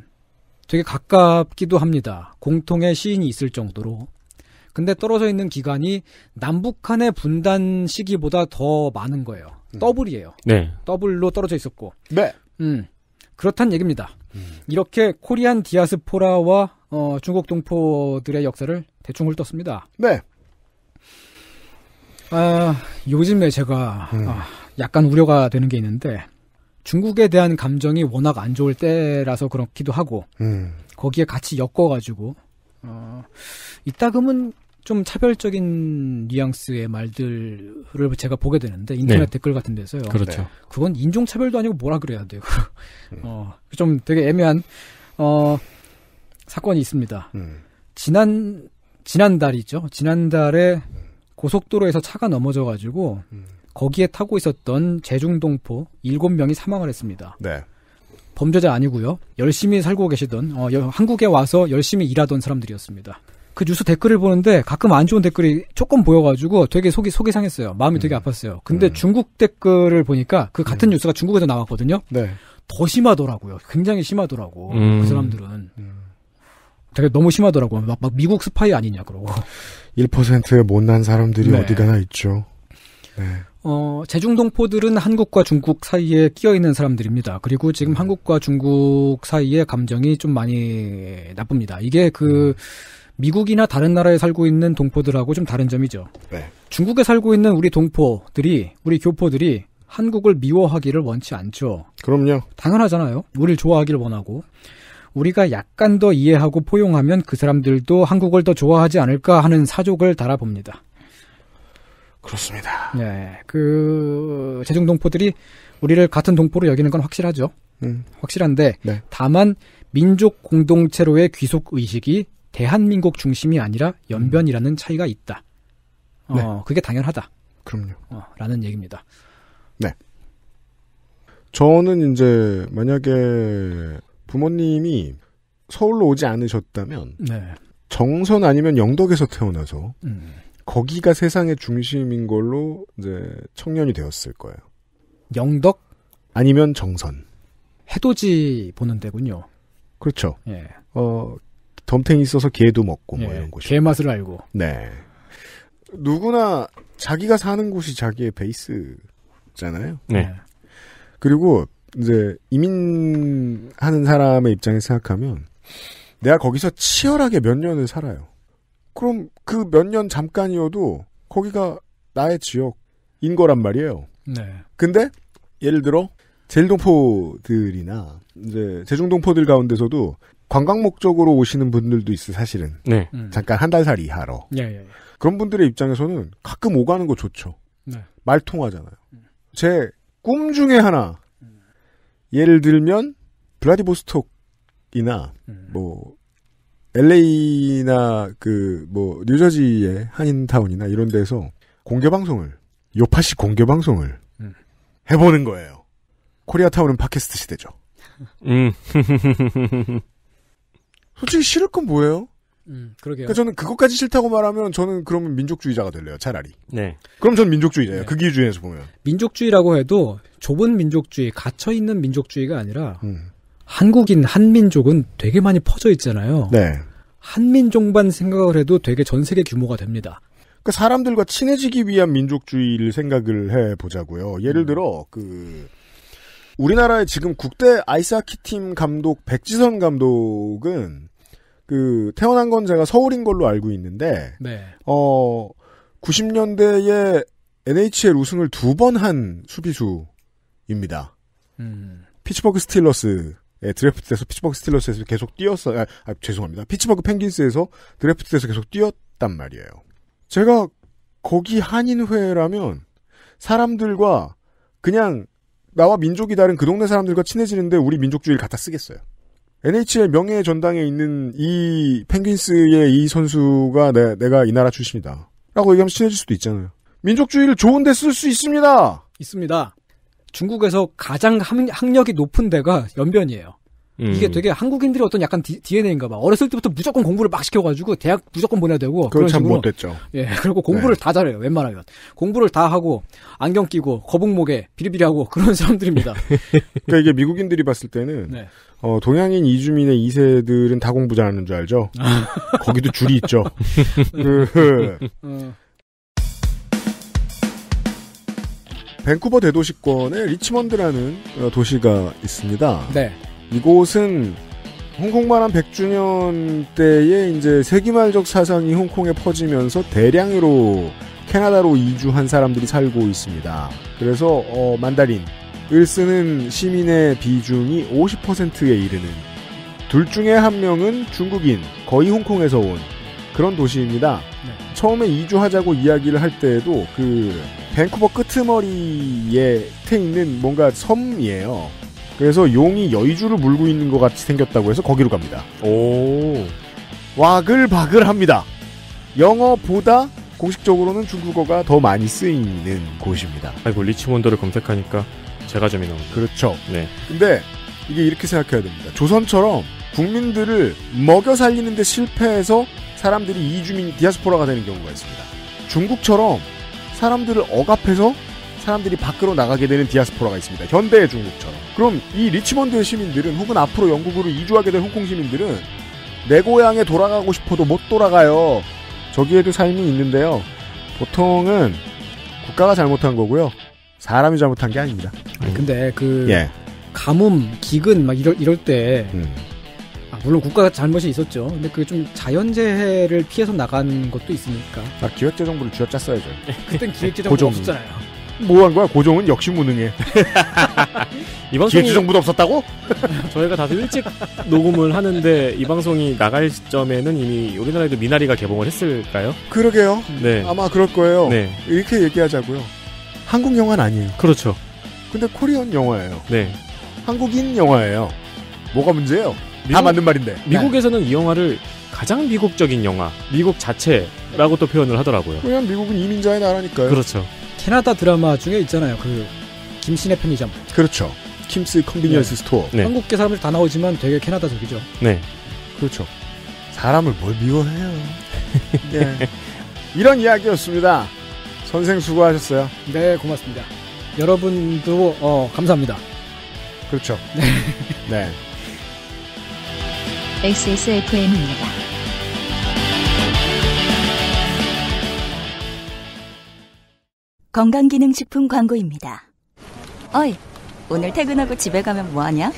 되게 가깝기도 합니다. 공통의 시인이 있을 정도로 근데 떨어져 있는 기간이 남북한의 분단 시기보다 더 많은 거예요. 음. 더블이에요. 네. 더블로 떨어져 있었고. 네. 음. 그렇단 얘기입니다. 음. 이렇게 코리안 디아스포라와 어, 중국 동포들의 역사를 대충 훑었습니다. 네. 아, 요즘에 제가 음. 아, 약간 우려가 되는 게 있는데 중국에 대한 감정이 워낙 안 좋을 때라서 그렇기도 하고 음. 거기에 같이 엮어가지고 어, 이따금은 좀 차별적인 뉘앙스의 말들을 제가 보게 되는데 인터넷 네. 댓글 같은 데서요. 그렇죠. 네. 그건 인종 차별도 아니고 뭐라 그래야 돼요. 음. *laughs* 어, 좀 되게 애매한 어, 사건이 있습니다. 음. 지난 지난달이죠. 지난달에 고속도로에서 차가 넘어져 가지고 음. 거기에 타고 있었던 재중동포 7명이 사망을 했습니다. 네. 범죄자 아니고요. 열심히 살고 계시던 어, 한국에 와서 열심히 일하던 사람들이었습니다. 그 뉴스 댓글을 보는데 가끔 안 좋은 댓글이 조금 보여가지고 되게 속이 속이 상했어요. 마음이 음. 되게 아팠어요. 근데 음. 중국 댓글을 보니까 그 같은 음. 뉴스가 중국에서 나왔거든요. 네. 더 심하더라고요. 굉장히 심하더라고. 음. 그 사람들은 음. 되게 너무 심하더라고요. 막, 막 미국 스파이 아니냐 그러고. 1%에 못난 사람들이 네. 어디가나 있죠. 네. 어, 재중동포들은 한국과 중국 사이에 끼어 있는 사람들입니다. 그리고 지금 음. 한국과 중국 사이에 감정이 좀 많이 나쁩니다. 이게 그 음. 미국이나 다른 나라에 살고 있는 동포들하고 좀 다른 점이죠. 네. 중국에 살고 있는 우리 동포들이 우리 교포들이 한국을 미워하기를 원치 않죠. 그럼요. 당연하잖아요. 우리를 좋아하기를 원하고 우리가 약간 더 이해하고 포용하면 그 사람들도 한국을 더 좋아하지 않을까 하는 사족을 달아봅니다. 그렇습니다. 네, 그 재정 동포들이 우리를 같은 동포로 여기는 건 확실하죠. 음. 확실한데 네. 다만 민족 공동체로의 귀속 의식이 대한민국 중심이 아니라 연변이라는 음. 차이가 있다. 어, 네. 그게 당연하다. 그럼요. 어, 라는 얘기입니다. 네. 저는 이제 만약에 부모님이 서울로 오지 않으셨다면 네. 정선 아니면 영덕에서 태어나서 음. 거기가 세상의 중심인 걸로 이제 청년이 되었을 거예요. 영덕 아니면 정선. 해돋이 보는 데군요. 그렇죠. 예. 어 덤탱이 있어서 개도 먹고 뭐 예. 뭐 이런 곳이. 개 맛을 알고. 네. 누구나 자기가 사는 곳이 자기의 베이스잖아요. 네. 예. 그리고 이제 이민하는 사람의 입장에서 생각하면 내가 거기서 치열하게 몇 년을 살아요. 그럼 그 몇 년 잠깐이어도 거기가 나의 지역인 거란 말이에요. 네. 근데 예를 들어 제일동포들이나 이제 제중동포들 가운데서도 관광 목적으로 오시는 분들도 있어 사실은. 네. 음. 잠깐 한 달 살 이하로. 예, 예, 예. 그런 분들의 입장에서는 가끔 오가는 거 좋죠. 네. 말 통하잖아요. 제 꿈 중에 하나 음. 예를 들면 블라디보스톡이나 음. 뭐 LA나 그 뭐 뉴저지의 한인타운이나 이런 데서 공개 방송을 요파시 공개 방송을 음. 해보는 거예요. 코리아타운은 팟캐스트 시대죠. 음. *laughs* 솔직히 싫을 건 뭐예요? 음, 그러게요. 그러니까 저는 그것까지 싫다고 말하면 저는 그러면 민족주의자가 될래요, 차라리. 네. 그럼 전 민족주의자예요. 네. 그 기준에서 보면. 민족주의라고 해도 좁은 민족주의, 갇혀 있는 민족주의가 아니라 음. 한국인 한민족은 되게 많이 퍼져 있잖아요. 네. 한민족만 생각을 해도 되게 전 세계 규모가 됩니다. 그 사람들과 친해지기 위한 민족주의를 생각을 해 보자고요. 예를 음. 들어 그 우리나라의 지금 국대 아이스하키 팀 감독 백지선 감독은 그 태어난 건 제가 서울인 걸로 알고 있는데 네. 어 90년대에 NHL 우승을 두 번 한 수비수입니다. 음. 피츠버그 스틸러스 예, 드래프트 에서 피츠버그 스틸러스에서 계속 뛰었어. 아, 아, 죄송합니다. 피츠버그 펭귄스에서 드래프트 에서 계속 뛰었단 말이에요. 제가 거기 한인회라면 사람들과 그냥 나와 민족이 다른 그 동네 사람들과 친해지는데 우리 민족주의를 갖다 쓰겠어요. NHL 명예의 전당에 있는 이 펭귄스의 이 선수가 내, 내가 이 나라 출신이다. 라고 얘기하면 친해질 수도 있잖아요. 민족주의를 좋은 데 쓸 수 있습니다. 있습니다. 중국에서 가장 학력이 높은 데가 연변이에요. 음. 이게 되게 한국인들이 어떤 약간 디, DNA인가 봐. 어렸을 때부터 무조건 공부를 막 시켜가지고 대학 무조건 보내야 되고. 그건 참 못됐죠. 예, *laughs* 그리고 공부를 네. 다 잘해요. 웬만하면 공부를 다 하고 안경 끼고 거북목에 비리비리하고 그런 *laughs* 사람들입니다. 그러니까 이게 미국인들이 봤을 때는 네. 어, 동양인 이주민의 이세들은다 공부 잘하는 줄 알죠. *laughs* 거기도 줄이 있죠. 그, 어. 밴쿠버 대도시권에 리치먼드라는 어, 도시가 있습니다. 네. 이곳은 홍콩만한 100주년 때에 이제 세기말적 사상이 홍콩에 퍼지면서 대량으로 캐나다로 이주한 사람들이 살고 있습니다. 그래서 어, 만다린을 쓰는 시민의 비중이 50%에 이르는 둘 중에 한 명은 중국인, 거의 홍콩에서 온 그런 도시입니다. 네. 처음에 이주하자고 이야기를 할 때에도 그 밴쿠버 끄트머리에 태 있는 뭔가 섬이에요. 그래서 용이 여의주를 물고 있는 것 같이 생겼다고 해서 거기로 갑니다. 오. 와글바글합니다. 영어보다 공식적으로는 중국어가 더 많이 쓰이는 곳입니다. 아이고 리치몬더를 검색하니까 제가 점이 나오네. 그렇죠. 네. 근데 이게 이렇게 생각해야 됩니다. 조선처럼 국민들을 먹여 살리는 데 실패해서 사람들이 이주민 디아스포라가 되는 경우가 있습니다. 중국처럼 사람들을 억압해서 사람들이 밖으로 나가게 되는 디아스포라가 있습니다. 현대의 중국처럼. 그럼 이 리치먼드의 시민들은 혹은 앞으로 영국으로 이주하게 될 홍콩 시민들은 내 고향에 돌아가고 싶어도 못 돌아가요. 저기에도 삶이 있는데요. 보통은 국가가 잘못한 거고요. 사람이 잘못한 게 아닙니다. 아니, 근데 그 예. 가뭄, 기근 막 이럴 이럴 때 음. 아, 물론 국가가 잘못이 있었죠. 근데 그게좀 자연재해를 피해서 나간 것도 있으니까. 아, 기획재정부를 쥐어짰어야죠. 네, 그땐 *laughs* 기획재정부 없었잖아요. 뭐 한 거야? 고종은 역시 무능해. *laughs* 이 방송이 기획재정부도 없었다고? *laughs* 저희가 다들 일찍 녹음을 하는데 이 방송이 나갈 시점에는 이미 우리나라에도 미나리가 개봉을 했을까요? 그러게요. 네. 아마 그럴 거예요. 네. 이렇게 얘기하자고요. 한국 영화는 아니에요. 그렇죠. 근데 코리안 영화예요. 네. 한국인 영화예요. 뭐가 문제예요? 미국, 다 맞는 말인데. 네. 미국에서는 네. 이 영화를 가장 미국적인 영화, 미국 자체라고 또 표현을 하더라고요. 왜냐면 미국은 이민자의 나라니까요. 그렇죠. 캐나다 드라마 중에 있잖아요. 그 김신의 편의점. 그렇죠. 킴스 컨비니언스 네. 스토어. 네. 한국계 사람들 다 나오지만 되게 캐나다적이죠. 네. 그렇죠. 사람을 뭘 미워해요. *laughs* 네. 이런 이야기였습니다. 선생 수고하셨어요. 네, 고맙습니다. 여러분도 어, 감사합니다. 그렇죠. 네. 네. XSFM입니다. 건강기능식품 광고입니다. 어이, 오늘 퇴근하고 집에 가면 뭐하냐?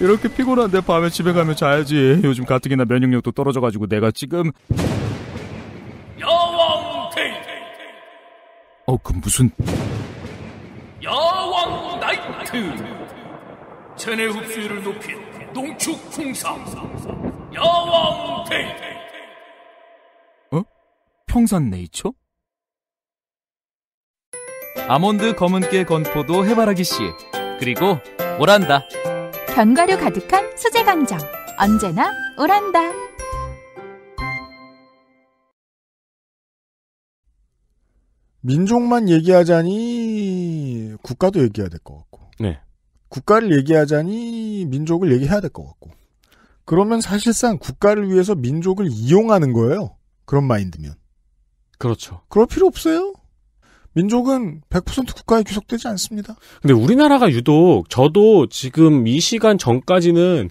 이렇게 피곤한데 밤에 집에 가면 자야지. 요즘 가뜩이나 면역력도 떨어져가지고 내가 지금 야왕 테이 어, 그 무슨 야왕 나이트 체내 흡수율을 높인 농축풍상 야왕팽 어? 평산네이처? 아몬드 검은깨 건포도 해바라기 씨 그리고 오란다 견과류 가득한 수제 강정 언제나 오란다 민족만 얘기하자니 국가도 얘기해야 될 것 같고 네. 국가를 얘기하자니 민족을 얘기해야 될 것 같고. 그러면 사실상 국가를 위해서 민족을 이용하는 거예요. 그런 마인드면. 그렇죠. 그럴 필요 없어요. 민족은 100% 국가에 귀속되지 않습니다. 근데 우리나라가 유독 저도 지금 이 시간 전까지는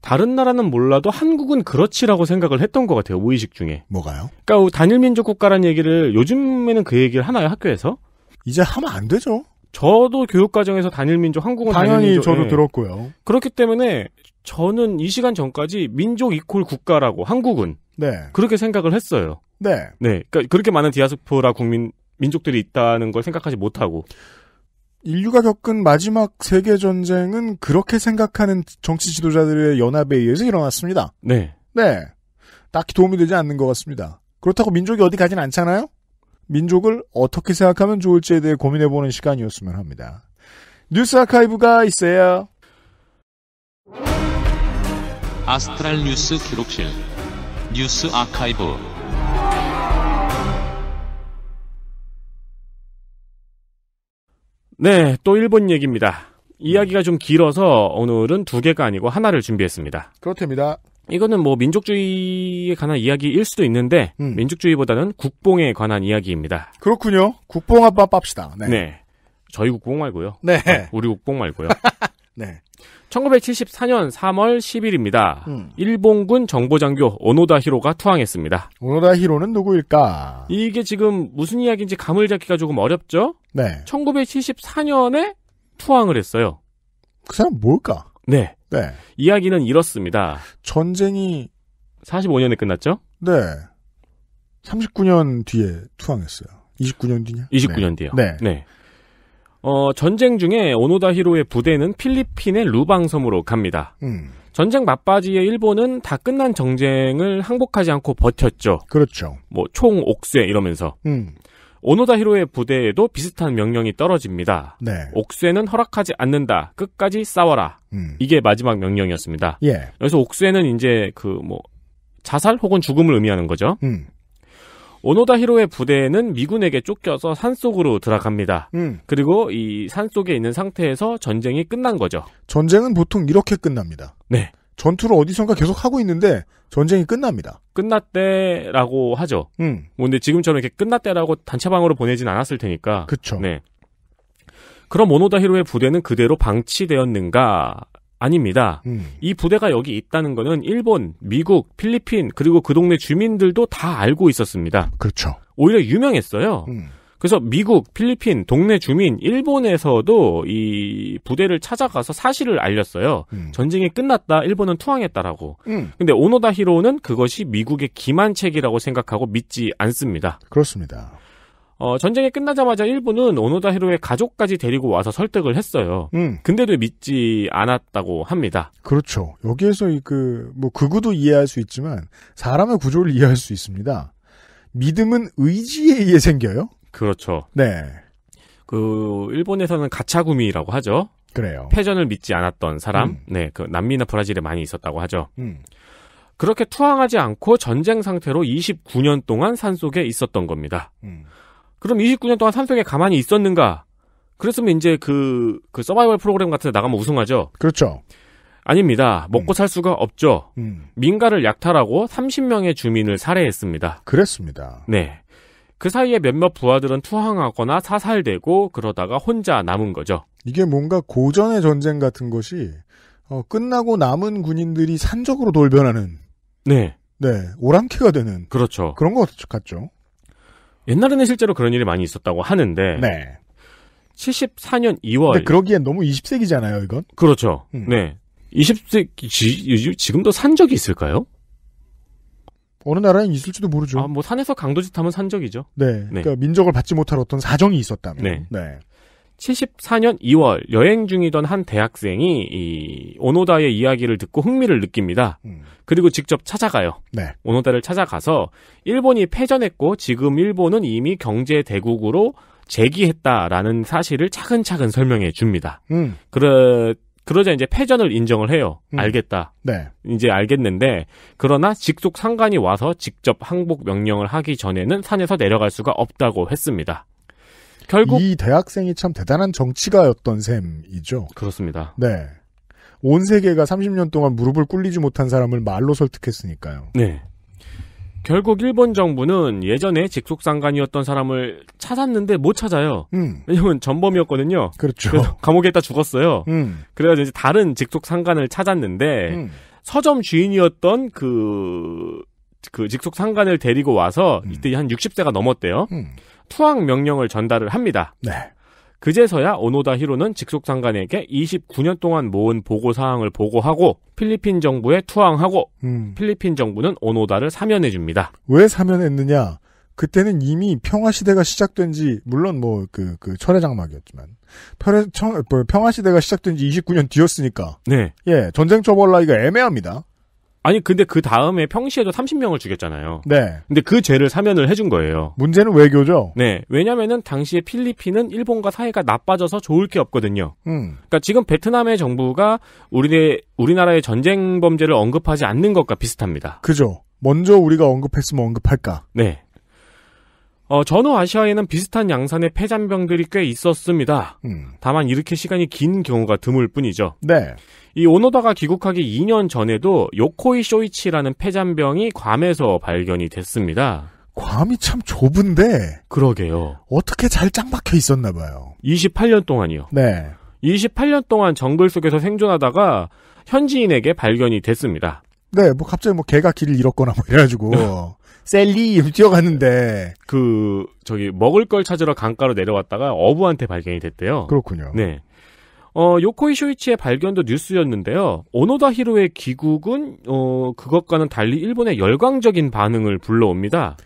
다른 나라는 몰라도 한국은 그렇지라고 생각을 했던 것 같아요. 무의식 중에. 뭐가요? 그러니까 단일민족 국가란 얘기를 요즘에는 그 얘기를 하나요? 학교에서? 이제 하면 안 되죠. 저도 교육과정에서 단일민족, 한국은 당연히 단일민족, 저도 예. 들었고요. 그렇기 때문에 저는 이 시간 전까지 민족 이콜 국가라고 한국은 네. 그렇게 생각을 했어요. 네. 네. 그러니까 그렇게 많은 디아스포라 국민 민족들이 있다는 걸 생각하지 못하고 인류가 겪은 마지막 세계 전쟁은 그렇게 생각하는 정치 지도자들의 연합에 의해서 일어났습니다. 네. 네. 딱히 도움이 되지 않는 것 같습니다. 그렇다고 민족이 어디 가진 않잖아요? 민족을 어떻게 생각하면 좋을지에 대해 고민해보는 시간이었으면 합니다. 뉴스 아카이브가 있어요 아스트랄 뉴스 기록실 뉴스 아카이브 네, 또 일본 얘기입니다. 이야기가 좀 길어서 오늘은 두 개가 아니고 하나를 준비했습니다. 그렇답니다. 이거는 뭐 민족주의에 관한 이야기일 수도 있는데 음. 민족주의보다는 국뽕에 관한 이야기입니다. 그렇군요. 국뽕 아빠 빱시다. 네. 네. 저희 국뽕 말고요. 네. 아, 우리 국뽕 말고요. *laughs* 네. 1974년 3월 10일입니다. 음. 일본군 정보장교 오노다 히로가 투항했습니다. 오노다 히로는 누구일까? 이게 지금 무슨 이야기인지 감을 잡기가 조금 어렵죠? 네. 1974년에 투항을 했어요. 그 사람 뭘까? 네. 네. 이야기는 이렇습니다. 전쟁이 45년에 끝났죠? 네. 39년 뒤에 투항했어요. 29년 뒤냐? 29년 네. 뒤요. 네. 네. 어, 전쟁 중에 오노다 히로의 부대는 필리핀의 루방섬으로 갑니다. 음. 전쟁 막바지에 일본은 다 끝난 정쟁을 항복하지 않고 버텼죠. 그렇죠. 뭐, 총 옥쇄 이러면서. 음. 오노다 히로의 부대에도 비슷한 명령이 떨어집니다. 네. 옥쇠는 허락하지 않는다. 끝까지 싸워라. 음. 이게 마지막 명령이었습니다. 예. 그래서 옥쇠는 이제 그 뭐 자살 혹은 죽음을 의미하는 거죠. 음. 오노다 히로의 부대는 미군에게 쫓겨서 산속으로 들어갑니다. 음. 그리고 이 산속에 있는 상태에서 전쟁이 끝난 거죠. 전쟁은 보통 이렇게 끝납니다. 네. 전투를 어디선가 계속 하고 있는데 전쟁이 끝납니다. 끝났대라고 하죠. 음. 뭐 근데 지금처럼 이렇게 끝났대라고 단체방으로 보내진 않았을 테니까. 그쵸. 네. 그럼 오노다 히로의 부대는 그대로 방치되었는가? 아닙니다. 음. 이 부대가 여기 있다는 거는 일본, 미국, 필리핀 그리고 그 동네 주민들도 다 알고 있었습니다. 그렇죠. 오히려 유명했어요. 음. 그래서 미국, 필리핀, 동네 주민, 일본에서도 이 부대를 찾아가서 사실을 알렸어요. 음. 전쟁이 끝났다. 일본은 투항했다라고. 음. 근데 오노다 히로는 그것이 미국의 기만책이라고 생각하고 믿지 않습니다. 그렇습니다. 어, 전쟁이 끝나자마자 일본은 오노다 히로의 가족까지 데리고 와서 설득을 했어요. 음. 근데도 믿지 않았다고 합니다. 그렇죠. 여기에서 그, 뭐, 극우도 이해할 수 있지만, 사람의 구조를 이해할 수 있습니다. 믿음은 의지에 의해 생겨요? 그렇죠. 네. 그 일본에서는 가차구미라고 하죠. 그래요. 패전을 믿지 않았던 사람, 음. 네, 그 남미나 브라질에 많이 있었다고 하죠. 음. 그렇게 투항하지 않고 전쟁 상태로 29년 동안 산 속에 있었던 겁니다. 음. 그럼 29년 동안 산 속에 가만히 있었는가? 그랬으면 이제 그, 그 서바이벌 프로그램 같은 데 나가면 우승하죠? 그렇죠. 아닙니다. 먹고 음. 살 수가 없죠. 음. 민가를 약탈하고 30명의 주민을 살해했습니다. 그랬습니다. 네. 그 사이에 몇몇 부하들은 투항하거나 사살되고 그러다가 혼자 남은 거죠. 이게 뭔가 고전의 전쟁 같은 것이 어, 끝나고 남은 군인들이 산적으로 돌변하는 네. 네, 오랑캐가 되는 그렇죠. 그런 것 같죠. 옛날에는 실제로 그런 일이 많이 있었다고 하는데 네. 74년 2월 근데 그러기엔 너무 20세기잖아요, 이건. 그렇죠. 음. 네. 20세기 지, 금도 산적이 있을까요? 어느 나라엔 있을지도 모르죠. 아, 뭐 산에서 강도짓하면 산적이죠. 네. 네. 그러니까 민족을 받지 못할 어떤 사정이 있었다면. 네. 네. 74년 2월 여행 중이던 한 대학생이 이 오노다의 이야기를 듣고 흥미를 느낍니다. 음. 그리고 직접 찾아가요. 네. 오노다를 찾아가서 일본이 패전했고 지금 일본은 이미 경제 대국으로 재기했다라는 사실을 차근차근 설명해 줍니다. 음. 그 그러자 이제 패전을 인정을 해요. 음. 알겠다. 네. 이제 알겠는데 그러나 직속 상관이 와서 직접 항복 명령을 하기 전에는 산에서 내려갈 수가 없다고 했습니다. 결국 이 대학생이 참 대단한 정치가였던 셈이죠. 그렇습니다. 네. 온 세계가 30년 동안 무릎을 꿇리지 못한 사람을 말로 설득했으니까요. 네. 결국 일본 정부는 예전에 직속 상관이었던 사람을 찾았는데 못 찾아요. 음. 왜냐면 전범이었거든요. 그렇죠. 감옥에 있다 죽었어요. 음. 그래가지고 이제 다른 직속 상관을 찾았는데 음. 서점 주인이었던 그 그 직속 상관을 데리고 와서 음. 이때 한 60세가 넘었대요. 음. 투항 명령을 전달을 합니다. 네. 그제서야 오노다 히로는 직속 상관에게 29년 동안 모은 보고 사항을 보고하고 필리핀 정부에 투항하고 음. 필리핀 정부는 오노다를 사면해 줍니다. 왜 사면했느냐? 그때는 이미 평화 시대가 시작된 지 물론 뭐 그그 그, 그 철의 장막이었지만 뭐 평화 시대가 시작된 지 29년 뒤였으니까 네. 예, 전쟁 처벌 나이가 애매합니다. 아니 근데 그 다음에 평시에도 30명을 죽였잖아요. 네. 근데 그 죄를 사면을 해준 거예요. 문제는 외교죠. 네. 왜냐면은 당시에 필리핀은 일본과 사이가 나빠져서 좋을 게 없거든요. 음. 그러니까 지금 베트남의 정부가 우리 우리나라의 전쟁 범죄를 언급하지 않는 것과 비슷합니다. 그죠. 먼저 우리가 언급했으면 언급할까. 네. 어, 전후 아시아에는 비슷한 양산의 폐잔병들이 꽤 있었습니다. 음. 다만 이렇게 시간이 긴 경우가 드물 뿐이죠. 네. 이 오노다가 귀국하기 2년 전에도 요코이 쇼이치라는 폐잔병이 괌에서 발견이 됐습니다. 괌이 참 좁은데. 그러게요. 어떻게 잘 짱박혀 있었나 봐요. 28년 동안이요. 네. 28년 동안 정글 속에서 생존하다가 현지인에게 발견이 됐습니다. 네, 뭐 갑자기 뭐 개가 길을 잃었거나 뭐 이래가지고 *laughs* 셀리 뛰어갔는데 *laughs* 그 저기 먹을 걸 찾으러 강가로 내려왔다가 어부한테 발견이 됐대요. 그렇군요. 네. 어, 요코이 쇼이치의 발견도 뉴스였는데요. 오노다 히로의 귀국은 어, 그것과는 달리 일본의 열광적인 반응을 불러옵니다.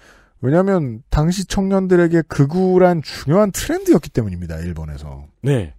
왜냐하면 당시 청년들에게 극우란 중요한 트렌드였기 때문입니다. 일본에서. 네.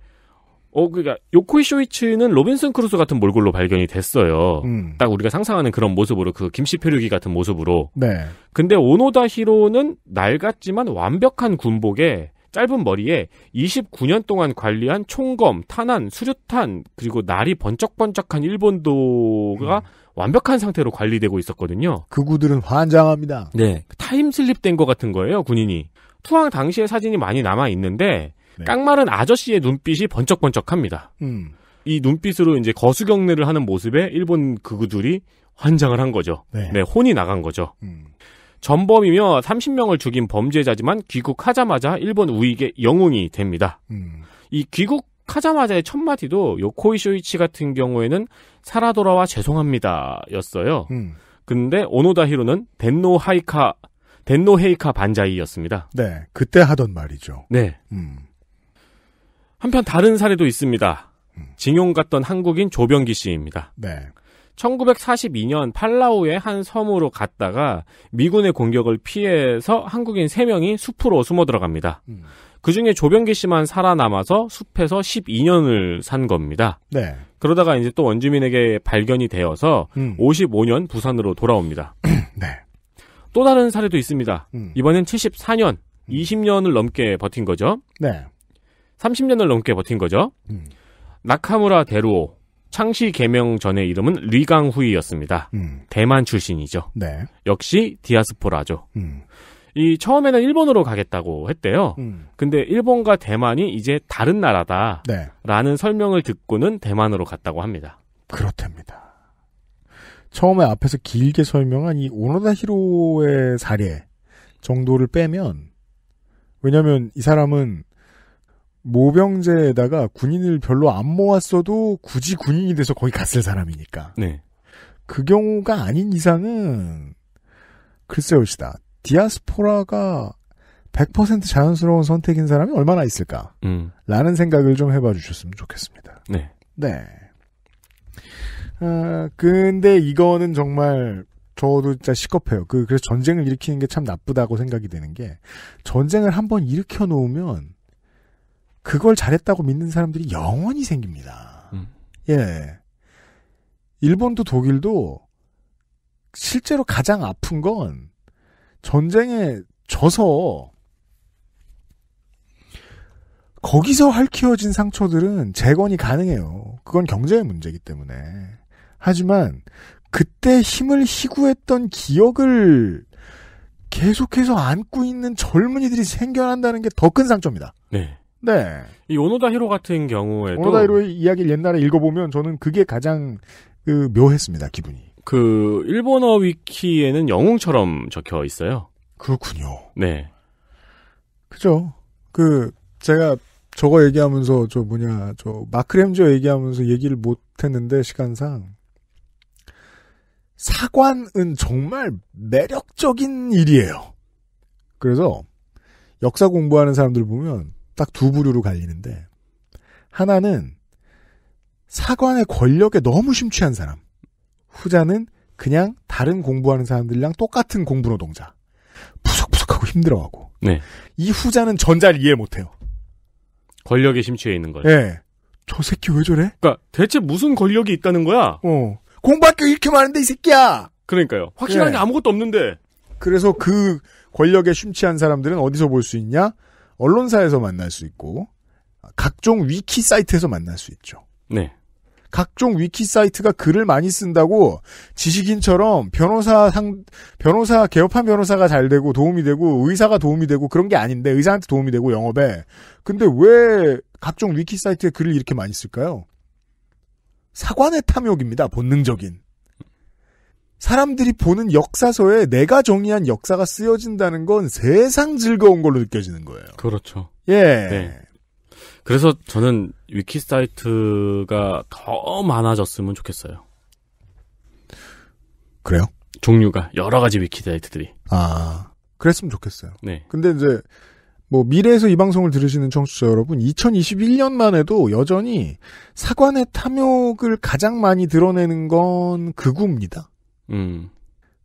어, 그니까, 요코이 쇼이츠는 로빈슨 크루소 같은 몰골로 발견이 됐어요. 음. 딱 우리가 상상하는 그런 모습으로, 그 김씨표류기 같은 모습으로. 네. 근데 오노다 히로는 낡았지만 완벽한 군복에 짧은 머리에 29년 동안 관리한 총검, 탄환, 수류탄, 그리고 날이 번쩍번쩍한 일본도가 음. 완벽한 상태로 관리되고 있었거든요. 그구들은 환장합니다. 네. 타임슬립 된것 같은 거예요, 군인이. 투항 당시의 사진이 많이 남아 있는데, 네. 깡마른 아저씨의 눈빛이 번쩍번쩍합니다. 음. 이 눈빛으로 이제 거수경례를 하는 모습에 일본 극우들이 환장을 한 거죠. 네, 네 혼이 나간 거죠. 음. 전범이며 30명을 죽인 범죄자지만 귀국하자마자 일본 우익의 영웅이 됩니다. 음. 이 귀국하자마자의 첫 마디도 요코이 쇼이치 같은 경우에는 살아 돌아와 죄송합니다였어요. 음. 근데 오노다 히로는 덴노 하이카 덴노 헤이카 반자이였습니다. 네, 그때 하던 말이죠. 네. 음. 한편 다른 사례도 있습니다. 징용 갔던 한국인 조병기 씨입니다. 네. 1942년 팔라우의 한 섬으로 갔다가 미군의 공격을 피해서 한국인 3명이 숲으로 숨어 들어갑니다. 음. 그 중에 조병기 씨만 살아남아서 숲에서 12년을 산 겁니다. 네. 그러다가 이제 또 원주민에게 발견이 되어서 음. 55년 부산으로 돌아옵니다. *clears throat* 네. 또 다른 사례도 있습니다. 음. 이번엔 74년, 20년을 넘게 버틴 거죠. 네. 30년을 넘게 버틴 거죠. 음. 나카무라 데루오 창시 개명 전의 이름은 리강후이였습니다. 음. 대만 출신이죠. 네. 역시 디아스포라죠. 음. 이 처음에는 일본으로 가겠다고 했대요. 음. 근데 일본과 대만이 이제 다른 나라다라는 네. 설명을 듣고는 대만으로 갔다고 합니다. 그렇답니다. 처음에 앞에서 길게 설명한 이 오노다 히로의 사례 정도를 빼면 왜냐하면 이 사람은 모병제에다가 군인을 별로 안 모았어도 굳이 군인이 돼서 거기 갔을 사람이니까. 네. 그 경우가 아닌 이상은 글쎄요, 시다. 디아스포라가 100% 자연스러운 선택인 사람이 얼마나 있을까? 음. 라는 생각을 좀 해봐 주셨으면 좋겠습니다. 네. 네. 아, 근데 이거는 정말 저도 진짜 시겁해요. 그, 그래서 전쟁을 일으키는 게 참 나쁘다고 생각이 되는 게, 전쟁을 한번 일으켜 놓으면, 그걸 잘했다고 믿는 사람들이 영원히 생깁니다. 음. 예. 일본도 독일도 실제로 가장 아픈 건 전쟁에 져서 거기서 할퀴어진 상처들은 재건이 가능해요. 그건 경제의 문제이기 때문에. 하지만 그때 힘을 희구했던 기억을 계속해서 안고 있는 젊은이들이 생겨난다는 게 더 큰 상처입니다. 네. 네. 이 오노다 히로 같은 경우에 오노다 히로의 이야기를 옛날에 읽어보면 저는 그게 가장 그 묘했습니다 기분이. 그 일본어 위키에는 영웅처럼 적혀 있어요. 그렇군요. 네. 그죠. 그 제가 저거 얘기하면서 저 뭐냐 저 마크램저 얘기하면서 얘기를 못했는데 시간상 사관은 정말 매력적인 일이에요. 그래서 역사 공부하는 사람들 보면 딱두 부류로 갈리는데 하나는 사관의 권력에 너무 심취한 사람. 후자는 그냥 다른 공부하는 사람들이랑 똑같은 공부 노동자. 푸석푸석하고 힘들어하고. 네. 이 후자는 전자를 이해 못해요. 권력에 심취해 있는 거죠. 네. 저 새끼 왜 저래? 그러니까 대체 무슨 권력이 있다는 거야? 어. 공부할 게 이렇게 많은데 이 새끼야. 그러니까요. 확실한 네. 게 아무것도 없는데. 그래서 그 권력에 심취한 사람들은 어디서 볼 수 있냐? 언론사에서 만날 수 있고 각종 위키 사이트에서 만날 수 있죠. 네. 각종 위키 사이트가 글을 많이 쓴다고 지식인처럼 변호사 상 변호사 개업한 변호사가 잘 되고 도움이 되고 의사가 도움이 되고 그런 게 아닌데 의사한테 도움이 되고 영업에 근데 왜 각종 위키 사이트에 글을 이렇게 많이 쓸까요? 사관의 탐욕입니다. 본능적인. 사람들이 보는 역사서에 내가 정의한 역사가 쓰여진다는 건 세상 즐거운 걸로 느껴지는 거예요. 그렇죠. 예. 네. 그래서 저는 위키 사이트가 더 많아졌으면 좋겠어요. 그래요? 종류가 여러 가지 위키 사이트들이. 아, 그랬으면 좋겠어요. 네. 근데 이제 뭐 미래에서 이 방송을 들으시는 청취자 여러분, 2021년만 해도 여전히 사관의 탐욕을 가장 많이 드러내는 건 극우입니다. 음.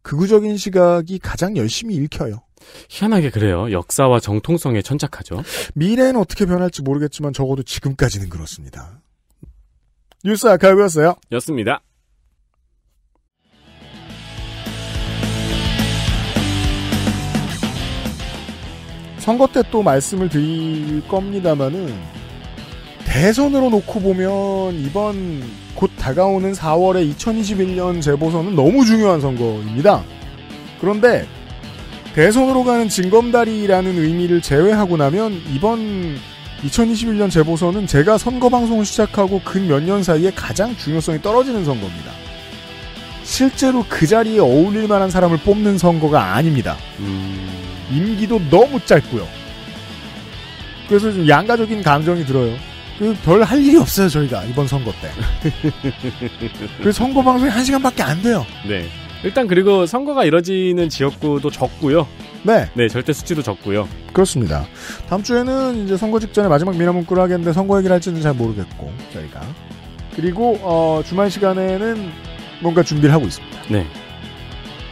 극우적인 시각이 가장 열심히 읽혀요. 희한하게 그래요. 역사와 정통성에 천착하죠. 미래는 어떻게 변할지 모르겠지만 적어도 지금까지는 그렇습니다. 뉴스 아카이브였어요. 였습니다. 선거 때 또 말씀을 드릴 겁니다만은 대선으로 놓고 보면 이번 곧 다가오는 4월의 2021년 재보선은 너무 중요한 선거입니다. 그런데 대선으로 가는 징검다리라는 의미를 제외하고 나면 이번 2021년 재보선은 제가 선거 방송을 시작하고 근몇년 사이에 가장 중요성이 떨어지는 선거입니다. 실제로 그 자리에 어울릴 만한 사람을 뽑는 선거가 아닙니다. 음... 임기도 너무 짧고요. 그래서 좀 양가적인 감정이 들어요. 별할 일이 없어요 저희가 이번 선거 때. *laughs* 그 선거 방송이 한 시간밖에 안 돼요. 네. 일단 그리고 선거가 이뤄지는 지역구도 적고요. 네. 네, 절대 수치도 적고요. 그렇습니다. 다음 주에는 이제 선거 직전에 마지막 미나 문구를 하겠는데 선거 얘기를 할지는 잘 모르겠고 저희가 그리고 어, 주말 시간에는 뭔가 준비를 하고 있습니다. 네.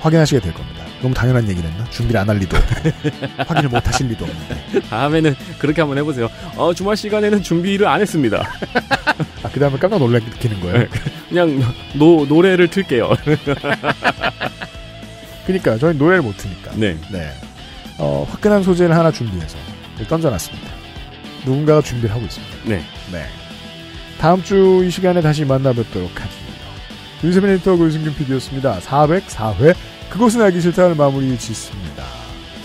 확인하시게 될 겁니다. 너무 당연한 얘기를 했나? 준비를 안 할 리도 *laughs* 확인을 못 하실 리도 없는데. 다음에는 그렇게 한번 해보세요. 어, 주말 시간에는 준비를 안 했습니다. *laughs* 아, 그 다음에 깜짝 놀라키는 거예요? 네. 그냥 노, 노래를 틀게요. *laughs* 그니까, 저희 노래를 못 트니까. 네. 네. 어, 화끈한 소재를 하나 준비해서 던져놨습니다. 누군가가 준비를 하고 있습니다. 네. 네. 다음 주 이 시간에 다시 만나뵙도록 하죠. 윤세민 에터 고유승균 PD였습니다. 404회 그것은 알기 싫다를 마무리 짓습니다.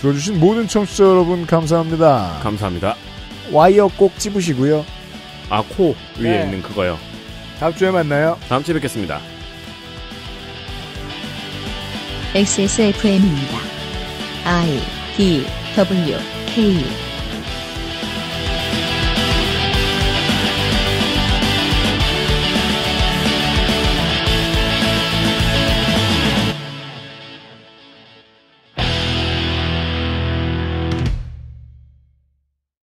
들어주신 모든 청취자 여러분 감사합니다. 감사합니다. 와이어 꼭 집으시고요. 아, 코 위에 네. 있는 그거요. 다음 주에 만나요. 다음 주에 뵙겠습니다. XSFM입니다. I D W K